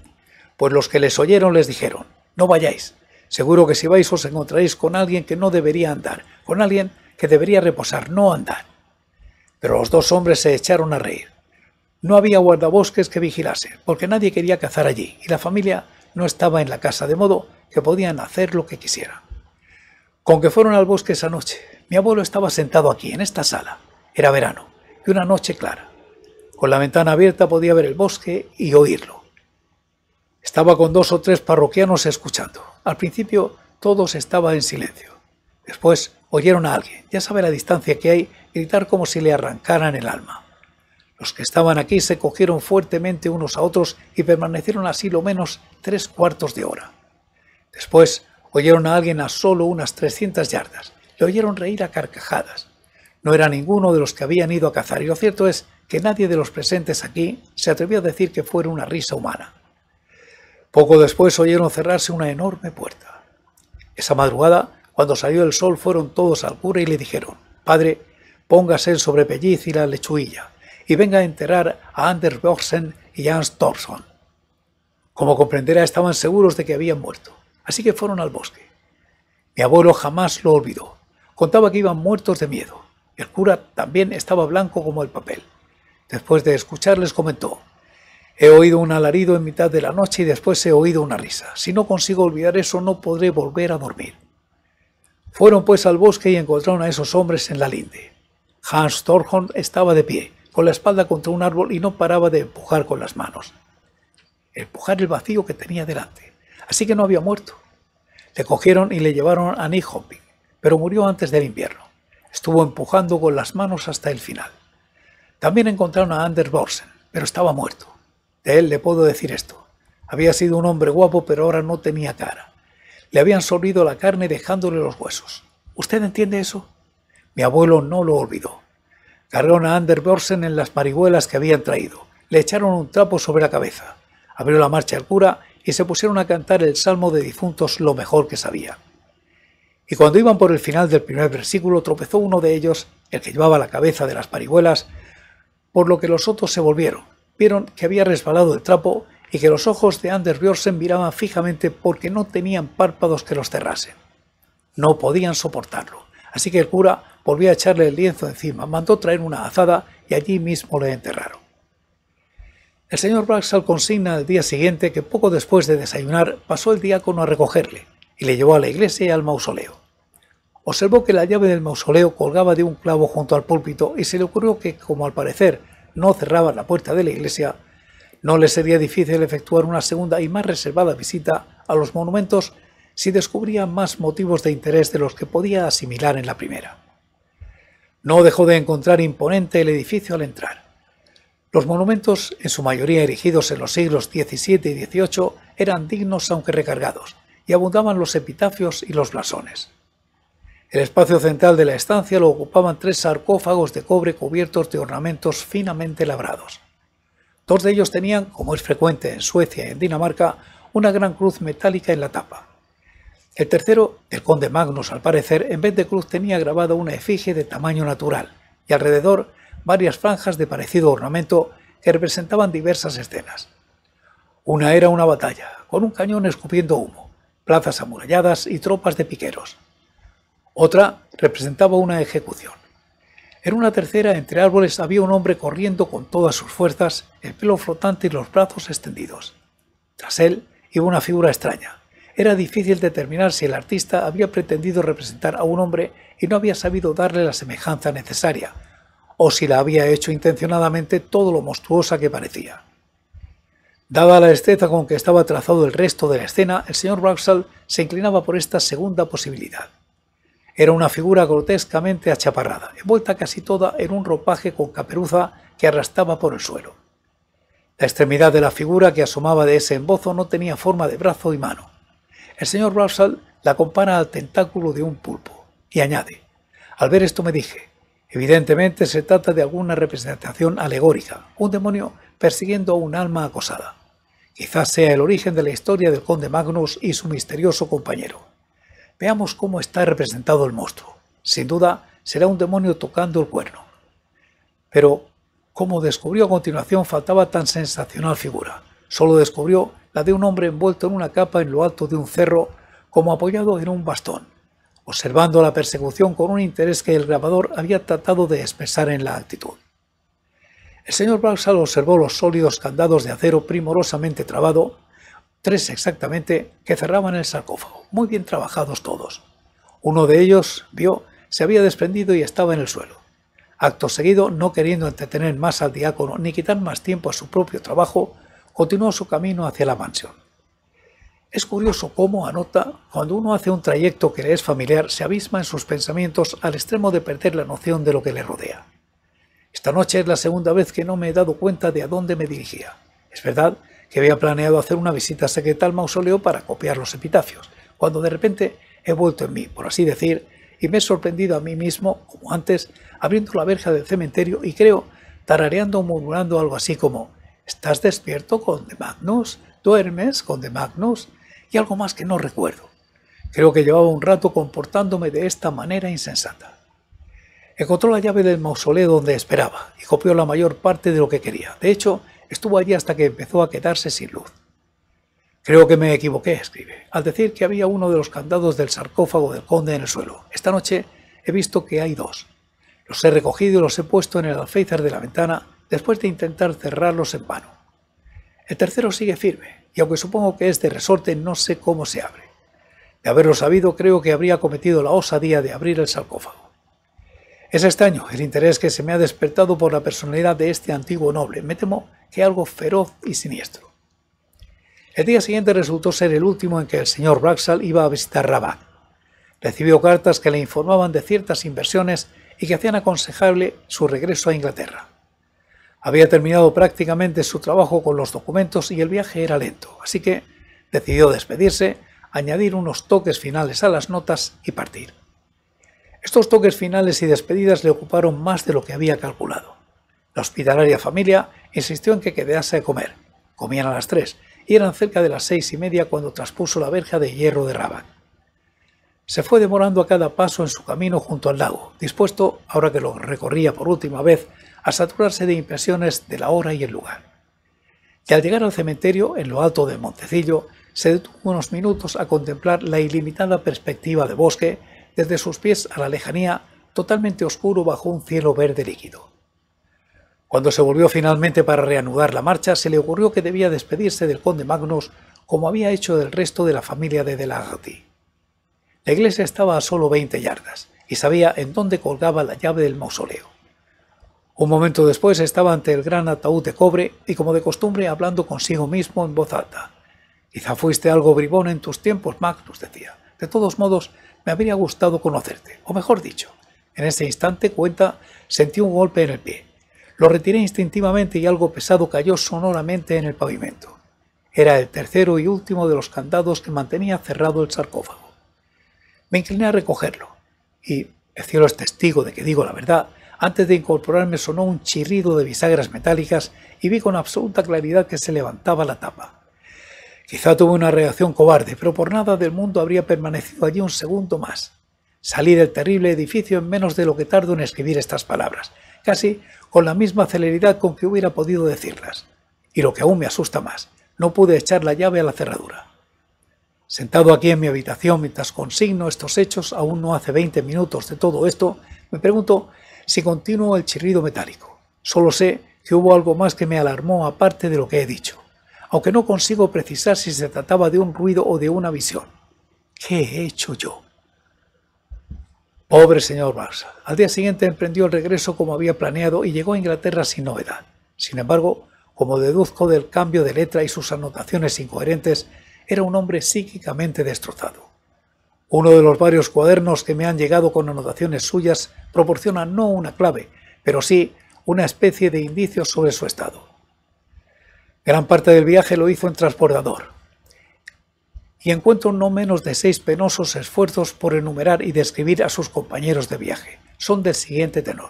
A: pues los que les oyeron les dijeron, no vayáis. Seguro que si vais os encontraréis con alguien que no debería andar, con alguien que debería reposar, no andar pero los dos hombres se echaron a reír. No había guardabosques que vigilase, porque nadie quería cazar allí, y la familia no estaba en la casa, de modo que podían hacer lo que quisieran. Con que fueron al bosque esa noche, mi abuelo estaba sentado aquí, en esta sala. Era verano, y una noche clara. Con la ventana abierta podía ver el bosque y oírlo. Estaba con dos o tres parroquianos escuchando. Al principio todos estaban en silencio. Después oyeron a alguien, ya sabe la distancia que hay, gritar como si le arrancaran el alma. Los que estaban aquí se cogieron fuertemente unos a otros y permanecieron así lo menos tres cuartos de hora. Después oyeron a alguien a solo unas 300 yardas, le oyeron reír a carcajadas. No era ninguno de los que habían ido a cazar y lo cierto es que nadie de los presentes aquí se atrevió a decir que fuera una risa humana. Poco después oyeron cerrarse una enorme puerta. Esa madrugada cuando salió el sol fueron todos al cura y le dijeron, Padre, póngase el sobrepelliz y la lechuilla, y venga a enterar a Anders Borsen y Hans Thompson. Como comprenderá, estaban seguros de que habían muerto, así que fueron al bosque. Mi abuelo jamás lo olvidó. Contaba que iban muertos de miedo. El cura también estaba blanco como el papel. Después de escucharles comentó, He oído un alarido en mitad de la noche y después he oído una risa. Si no consigo olvidar eso, no podré volver a dormir. Fueron pues al bosque y encontraron a esos hombres en la linde. Hans Thorhorn estaba de pie, con la espalda contra un árbol y no paraba de empujar con las manos. Empujar el vacío que tenía delante. Así que no había muerto. Le cogieron y le llevaron a Nick Hopping, pero murió antes del invierno. Estuvo empujando con las manos hasta el final. También encontraron a Anders Borsen, pero estaba muerto. De él le puedo decir esto. Había sido un hombre guapo, pero ahora no tenía cara. Le habían sorbido la carne dejándole los huesos. ¿Usted entiende eso? Mi abuelo no lo olvidó. Cargaron a Ander Borsen en las marihuelas que habían traído. Le echaron un trapo sobre la cabeza. Abrió la marcha el cura y se pusieron a cantar el salmo de difuntos lo mejor que sabía. Y cuando iban por el final del primer versículo, tropezó uno de ellos, el que llevaba la cabeza de las parihuelas, por lo que los otros se volvieron, vieron que había resbalado el trapo y que los ojos de Anders Björsen miraban fijamente porque no tenían párpados que los cerrasen. No podían soportarlo, así que el cura volvió a echarle el lienzo encima, mandó traer una azada y allí mismo le enterraron. El señor Braxall consigna el día siguiente que poco después de desayunar pasó el diácono a recogerle y le llevó a la iglesia y al mausoleo. Observó que la llave del mausoleo colgaba de un clavo junto al púlpito y se le ocurrió que, como al parecer no cerraba la puerta de la iglesia, no le sería difícil efectuar una segunda y más reservada visita a los monumentos si descubría más motivos de interés de los que podía asimilar en la primera. No dejó de encontrar imponente el edificio al entrar. Los monumentos, en su mayoría erigidos en los siglos XVII y XVIII, eran dignos aunque recargados, y abundaban los epitafios y los blasones. El espacio central de la estancia lo ocupaban tres sarcófagos de cobre cubiertos de ornamentos finamente labrados. Dos de ellos tenían, como es frecuente en Suecia y en Dinamarca, una gran cruz metálica en la tapa. El tercero, el conde Magnus al parecer, en vez de cruz tenía grabada una efigie de tamaño natural y alrededor varias franjas de parecido ornamento que representaban diversas escenas. Una era una batalla, con un cañón escupiendo humo, plazas amuralladas y tropas de piqueros. Otra representaba una ejecución en una tercera, entre árboles, había un hombre corriendo con todas sus fuerzas, el pelo flotante y los brazos extendidos. Tras él iba una figura extraña. Era difícil determinar si el artista había pretendido representar a un hombre y no había sabido darle la semejanza necesaria, o si la había hecho intencionadamente todo lo monstruosa que parecía. Dada la destreza con que estaba trazado el resto de la escena, el señor Roxall se inclinaba por esta segunda posibilidad. Era una figura grotescamente achaparrada, envuelta casi toda en un ropaje con caperuza que arrastraba por el suelo. La extremidad de la figura que asomaba de ese embozo no tenía forma de brazo y mano. El señor Russell la compara al tentáculo de un pulpo y añade, al ver esto me dije, evidentemente se trata de alguna representación alegórica, un demonio persiguiendo a un alma acosada. Quizás sea el origen de la historia del conde Magnus y su misterioso compañero. Veamos cómo está representado el monstruo. Sin duda, será un demonio tocando el cuerno. Pero, como descubrió a continuación, faltaba tan sensacional figura. Solo descubrió la de un hombre envuelto en una capa en lo alto de un cerro, como apoyado en un bastón, observando la persecución con un interés que el grabador había tratado de expresar en la actitud. El señor balsall observó los sólidos candados de acero primorosamente trabado, tres exactamente, que cerraban el sarcófago, muy bien trabajados todos. Uno de ellos vio, se había desprendido y estaba en el suelo. Acto seguido, no queriendo entretener más al diácono ni quitar más tiempo a su propio trabajo, continuó su camino hacia la mansión. Es curioso cómo, anota, cuando uno hace un trayecto que le es familiar, se abisma en sus pensamientos al extremo de perder la noción de lo que le rodea. Esta noche es la segunda vez que no me he dado cuenta de a dónde me dirigía. Es verdad que había planeado hacer una visita secreta al mausoleo para copiar los epitafios, cuando de repente he vuelto en mí, por así decir, y me he sorprendido a mí mismo, como antes, abriendo la verja del cementerio y creo, tarareando o murmurando algo así como ¿Estás despierto, con de Magnus? ¿Duermes, con de Magnus? Y algo más que no recuerdo. Creo que llevaba un rato comportándome de esta manera insensata. Encontró la llave del mausoleo donde esperaba y copió la mayor parte de lo que quería. De hecho, Estuvo allí hasta que empezó a quedarse sin luz. Creo que me equivoqué, escribe, al decir que había uno de los candados del sarcófago del conde en el suelo. Esta noche he visto que hay dos. Los he recogido y los he puesto en el alféizar de la ventana después de intentar cerrarlos en vano. El tercero sigue firme, y aunque supongo que es de resorte, no sé cómo se abre. De haberlo sabido, creo que habría cometido la osadía de abrir el sarcófago. Es extraño el interés que se me ha despertado por la personalidad de este antiguo noble. Me temo algo feroz y siniestro. El día siguiente resultó ser el último en que el señor Braxall iba a visitar Rabat. Recibió cartas que le informaban de ciertas inversiones y que hacían aconsejable su regreso a Inglaterra. Había terminado prácticamente su trabajo con los documentos y el viaje era lento, así que decidió despedirse, añadir unos toques finales a las notas y partir. Estos toques finales y despedidas le ocuparon más de lo que había calculado. La hospitalaria familia insistió en que quedase a comer. Comían a las tres y eran cerca de las seis y media cuando traspuso la verja de hierro de Rabat. Se fue demorando a cada paso en su camino junto al lago, dispuesto, ahora que lo recorría por última vez, a saturarse de impresiones de la hora y el lugar. Y al llegar al cementerio, en lo alto del Montecillo, se detuvo unos minutos a contemplar la ilimitada perspectiva de bosque, desde sus pies a la lejanía, totalmente oscuro bajo un cielo verde líquido. Cuando se volvió finalmente para reanudar la marcha, se le ocurrió que debía despedirse del conde Magnus como había hecho del resto de la familia de Delagati. La iglesia estaba a solo 20 yardas y sabía en dónde colgaba la llave del mausoleo. Un momento después estaba ante el gran ataúd de cobre y como de costumbre hablando consigo mismo en voz alta. Quizá fuiste algo bribón en tus tiempos, Magnus decía. De todos modos, me habría gustado conocerte, o mejor dicho, en ese instante cuenta sentí un golpe en el pie lo retiré instintivamente y algo pesado cayó sonoramente en el pavimento. Era el tercero y último de los candados que mantenía cerrado el sarcófago. Me incliné a recogerlo y, el cielo es testigo de que digo la verdad, antes de incorporarme sonó un chirrido de bisagras metálicas y vi con absoluta claridad que se levantaba la tapa. Quizá tuve una reacción cobarde, pero por nada del mundo habría permanecido allí un segundo más. Salí del terrible edificio en menos de lo que tardo en escribir estas palabras, casi con la misma celeridad con que hubiera podido decirlas. Y lo que aún me asusta más, no pude echar la llave a la cerradura. Sentado aquí en mi habitación mientras consigno estos hechos, aún no hace 20 minutos de todo esto, me pregunto si continuo el chirrido metálico. Solo sé que hubo algo más que me alarmó aparte de lo que he dicho, aunque no consigo precisar si se trataba de un ruido o de una visión. ¿Qué he hecho yo? Pobre señor Marx, Al día siguiente emprendió el regreso como había planeado y llegó a Inglaterra sin novedad. Sin embargo, como deduzco del cambio de letra y sus anotaciones incoherentes, era un hombre psíquicamente destrozado. Uno de los varios cuadernos que me han llegado con anotaciones suyas proporciona no una clave, pero sí una especie de indicio sobre su estado. Gran parte del viaje lo hizo en transbordador, y encuentro no menos de seis penosos esfuerzos por enumerar y describir a sus compañeros de viaje. Son del siguiente tenor.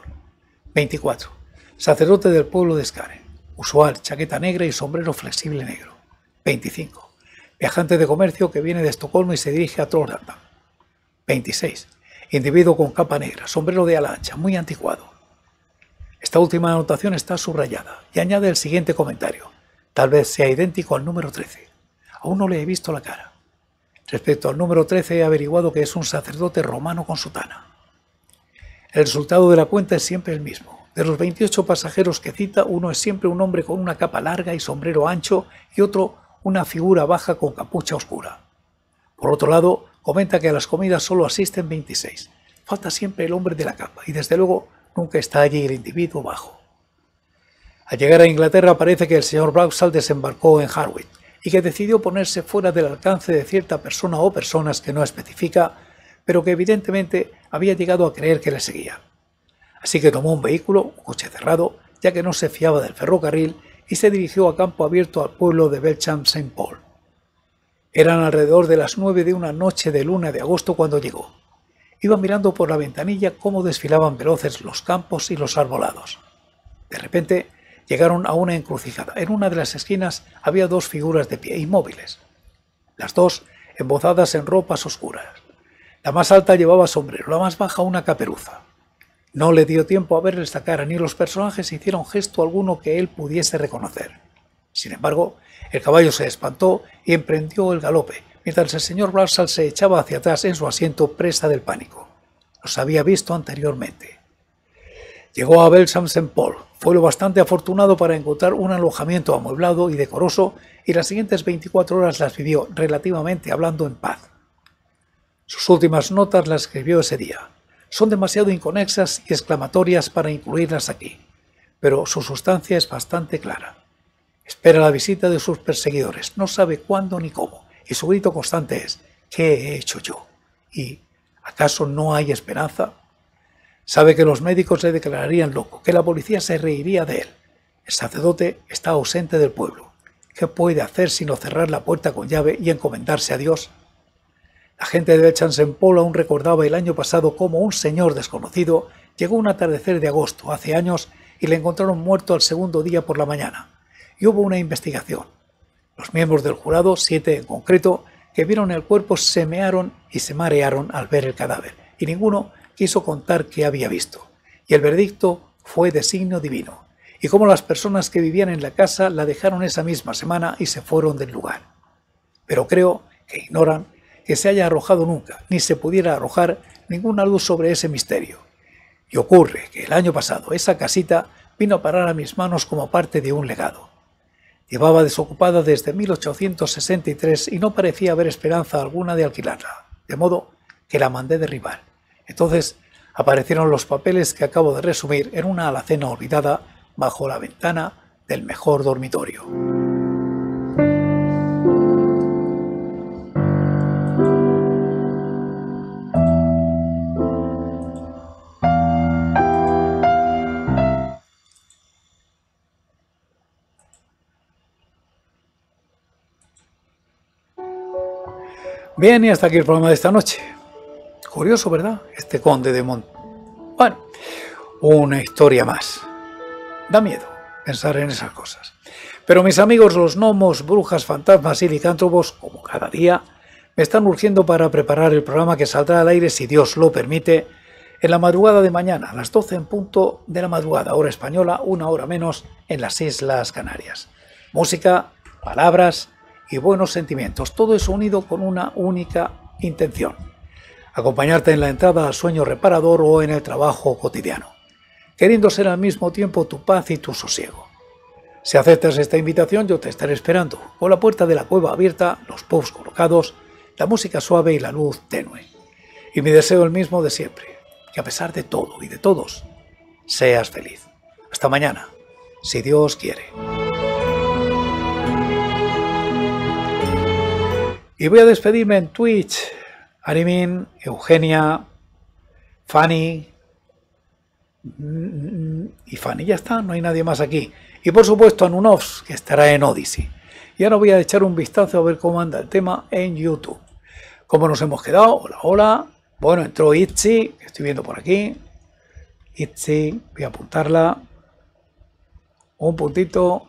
A: 24. Sacerdote del pueblo de Escare. Usual, chaqueta negra y sombrero flexible negro. 25. Viajante de comercio que viene de Estocolmo y se dirige a Trollhättan. 26. Individuo con capa negra, sombrero de ala muy anticuado. Esta última anotación está subrayada y añade el siguiente comentario. Tal vez sea idéntico al número 13. Aún no le he visto la cara. Respecto al número 13 he averiguado que es un sacerdote romano con sotana. El resultado de la cuenta es siempre el mismo. De los 28 pasajeros que cita, uno es siempre un hombre con una capa larga y sombrero ancho y otro una figura baja con capucha oscura. Por otro lado, comenta que a las comidas solo asisten 26. Falta siempre el hombre de la capa y desde luego nunca está allí el individuo bajo. Al llegar a Inglaterra parece que el señor Vauxhall desembarcó en Harwich y que decidió ponerse fuera del alcance de cierta persona o personas que no especifica, pero que evidentemente había llegado a creer que le seguía. Así que tomó un vehículo, un coche cerrado, ya que no se fiaba del ferrocarril, y se dirigió a campo abierto al pueblo de Belchamp Saint Paul. Eran alrededor de las nueve de una noche de luna de agosto cuando llegó. Iba mirando por la ventanilla cómo desfilaban veloces los campos y los arbolados. De repente llegaron a una encrucijada. En una de las esquinas había dos figuras de pie, inmóviles, las dos embozadas en ropas oscuras. La más alta llevaba sombrero, la más baja una caperuza. No le dio tiempo a verles la cara, ni los personajes hicieron gesto alguno que él pudiese reconocer. Sin embargo, el caballo se espantó y emprendió el galope, mientras el señor Blarsal se echaba hacia atrás en su asiento presa del pánico. Los había visto anteriormente. Llegó a Belsham St. Paul. Fue lo bastante afortunado para encontrar un alojamiento amueblado y decoroso y las siguientes 24 horas las vivió relativamente hablando en paz. Sus últimas notas las escribió ese día. Son demasiado inconexas y exclamatorias para incluirlas aquí, pero su sustancia es bastante clara. Espera la visita de sus perseguidores, no sabe cuándo ni cómo, y su grito constante es, ¿qué he hecho yo? ¿Y acaso no hay esperanza? Sabe que los médicos le declararían loco, que la policía se reiría de él. El sacerdote está ausente del pueblo. ¿Qué puede hacer sino cerrar la puerta con llave y encomendarse a Dios? La gente de Chansenpol aún recordaba el año pasado como un señor desconocido llegó un atardecer de agosto, hace años, y le encontraron muerto al segundo día por la mañana. Y hubo una investigación. Los miembros del jurado, siete en concreto, que vieron el cuerpo semearon y se marearon al ver el cadáver, y ninguno quiso contar qué había visto, y el veredicto fue de signo divino, y cómo las personas que vivían en la casa la dejaron esa misma semana y se fueron del lugar. Pero creo que ignoran que se haya arrojado nunca, ni se pudiera arrojar ninguna luz sobre ese misterio. Y ocurre que el año pasado esa casita vino a parar a mis manos como parte de un legado. Llevaba desocupada desde 1863 y no parecía haber esperanza alguna de alquilarla, de modo que la mandé derribar entonces aparecieron los papeles que acabo de resumir en una alacena olvidada bajo la ventana del mejor dormitorio. Bien, y hasta aquí el programa de esta noche. Curioso, ¿verdad? Este conde de Mont. Bueno, una historia más. Da miedo pensar en esas cosas. Pero mis amigos los gnomos, brujas, fantasmas y licántropos, como cada día, me están urgiendo para preparar el programa que saldrá al aire, si Dios lo permite, en la madrugada de mañana, a las 12 en punto de la madrugada, hora española, una hora menos, en las Islas Canarias. Música, palabras y buenos sentimientos, todo eso unido con una única intención, acompañarte en la entrada al sueño reparador o en el trabajo cotidiano, queriendo ser al mismo tiempo tu paz y tu sosiego. Si aceptas esta invitación, yo te estaré esperando, con la puerta de la cueva abierta, los puffs colocados, la música suave y la luz tenue. Y mi deseo el mismo de siempre, que a pesar de todo y de todos, seas feliz. Hasta mañana, si Dios quiere. Y voy a despedirme en Twitch Arimin, Eugenia, Fanny. Mm, mm, y Fanny ya está, no hay nadie más aquí. Y por supuesto Anunovs, que estará en Odyssey. Y ahora voy a echar un vistazo a ver cómo anda el tema en YouTube. ¿Cómo nos hemos quedado? Hola, hola. Bueno, entró Itzi, que estoy viendo por aquí. Itzi, voy a apuntarla. Un puntito,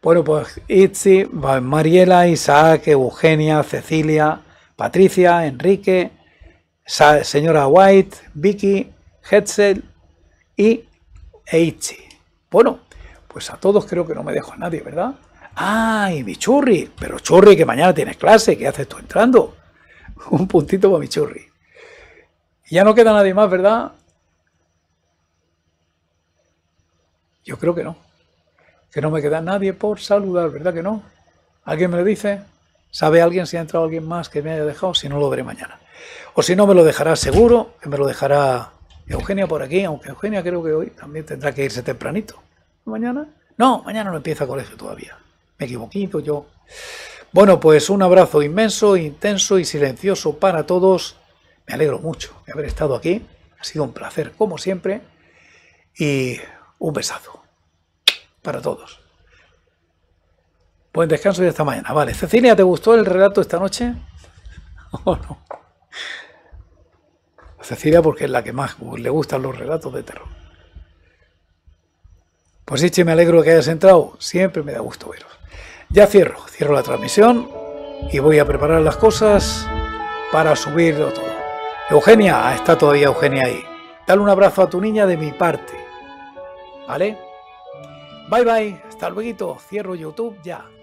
A: Bueno, pues Itzi, Mariela, Isaac, Eugenia, Cecilia, Patricia, Enrique, señora White, Vicky, Hetzel y Itzi. Bueno, pues a todos creo que no me dejo a nadie, ¿verdad? Ah, y mi churri, pero churri que mañana tienes clase, ¿qué haces tú entrando? Un puntito para mi churri. Ya no queda nadie más, ¿verdad? Yo creo que no que no me queda nadie por saludar, ¿verdad que no? ¿Alguien me lo dice? ¿Sabe alguien si ha entrado alguien más que me haya dejado? Si no, lo veré mañana. O si no, me lo dejará seguro, que me lo dejará Eugenia por aquí, aunque Eugenia creo que hoy también tendrá que irse tempranito. ¿Mañana? No, mañana no empieza colegio todavía. Me equivoquito yo. Bueno, pues un abrazo inmenso, intenso y silencioso para todos. Me alegro mucho de haber estado aquí. Ha sido un placer, como siempre. Y un besazo para todos. Buen descanso de esta mañana. Vale, Cecilia, ¿te gustó el relato esta noche? ¿O no? Cecilia porque es la que más le gustan los relatos de terror. Pues sí, me alegro que hayas entrado. Siempre me da gusto veros. Ya cierro, cierro la transmisión y voy a preparar las cosas para subirlo todo. Eugenia, ah, está todavía Eugenia ahí. Dale un abrazo a tu niña de mi parte. ¿Vale? Bye bye, hasta luego, cierro YouTube ya.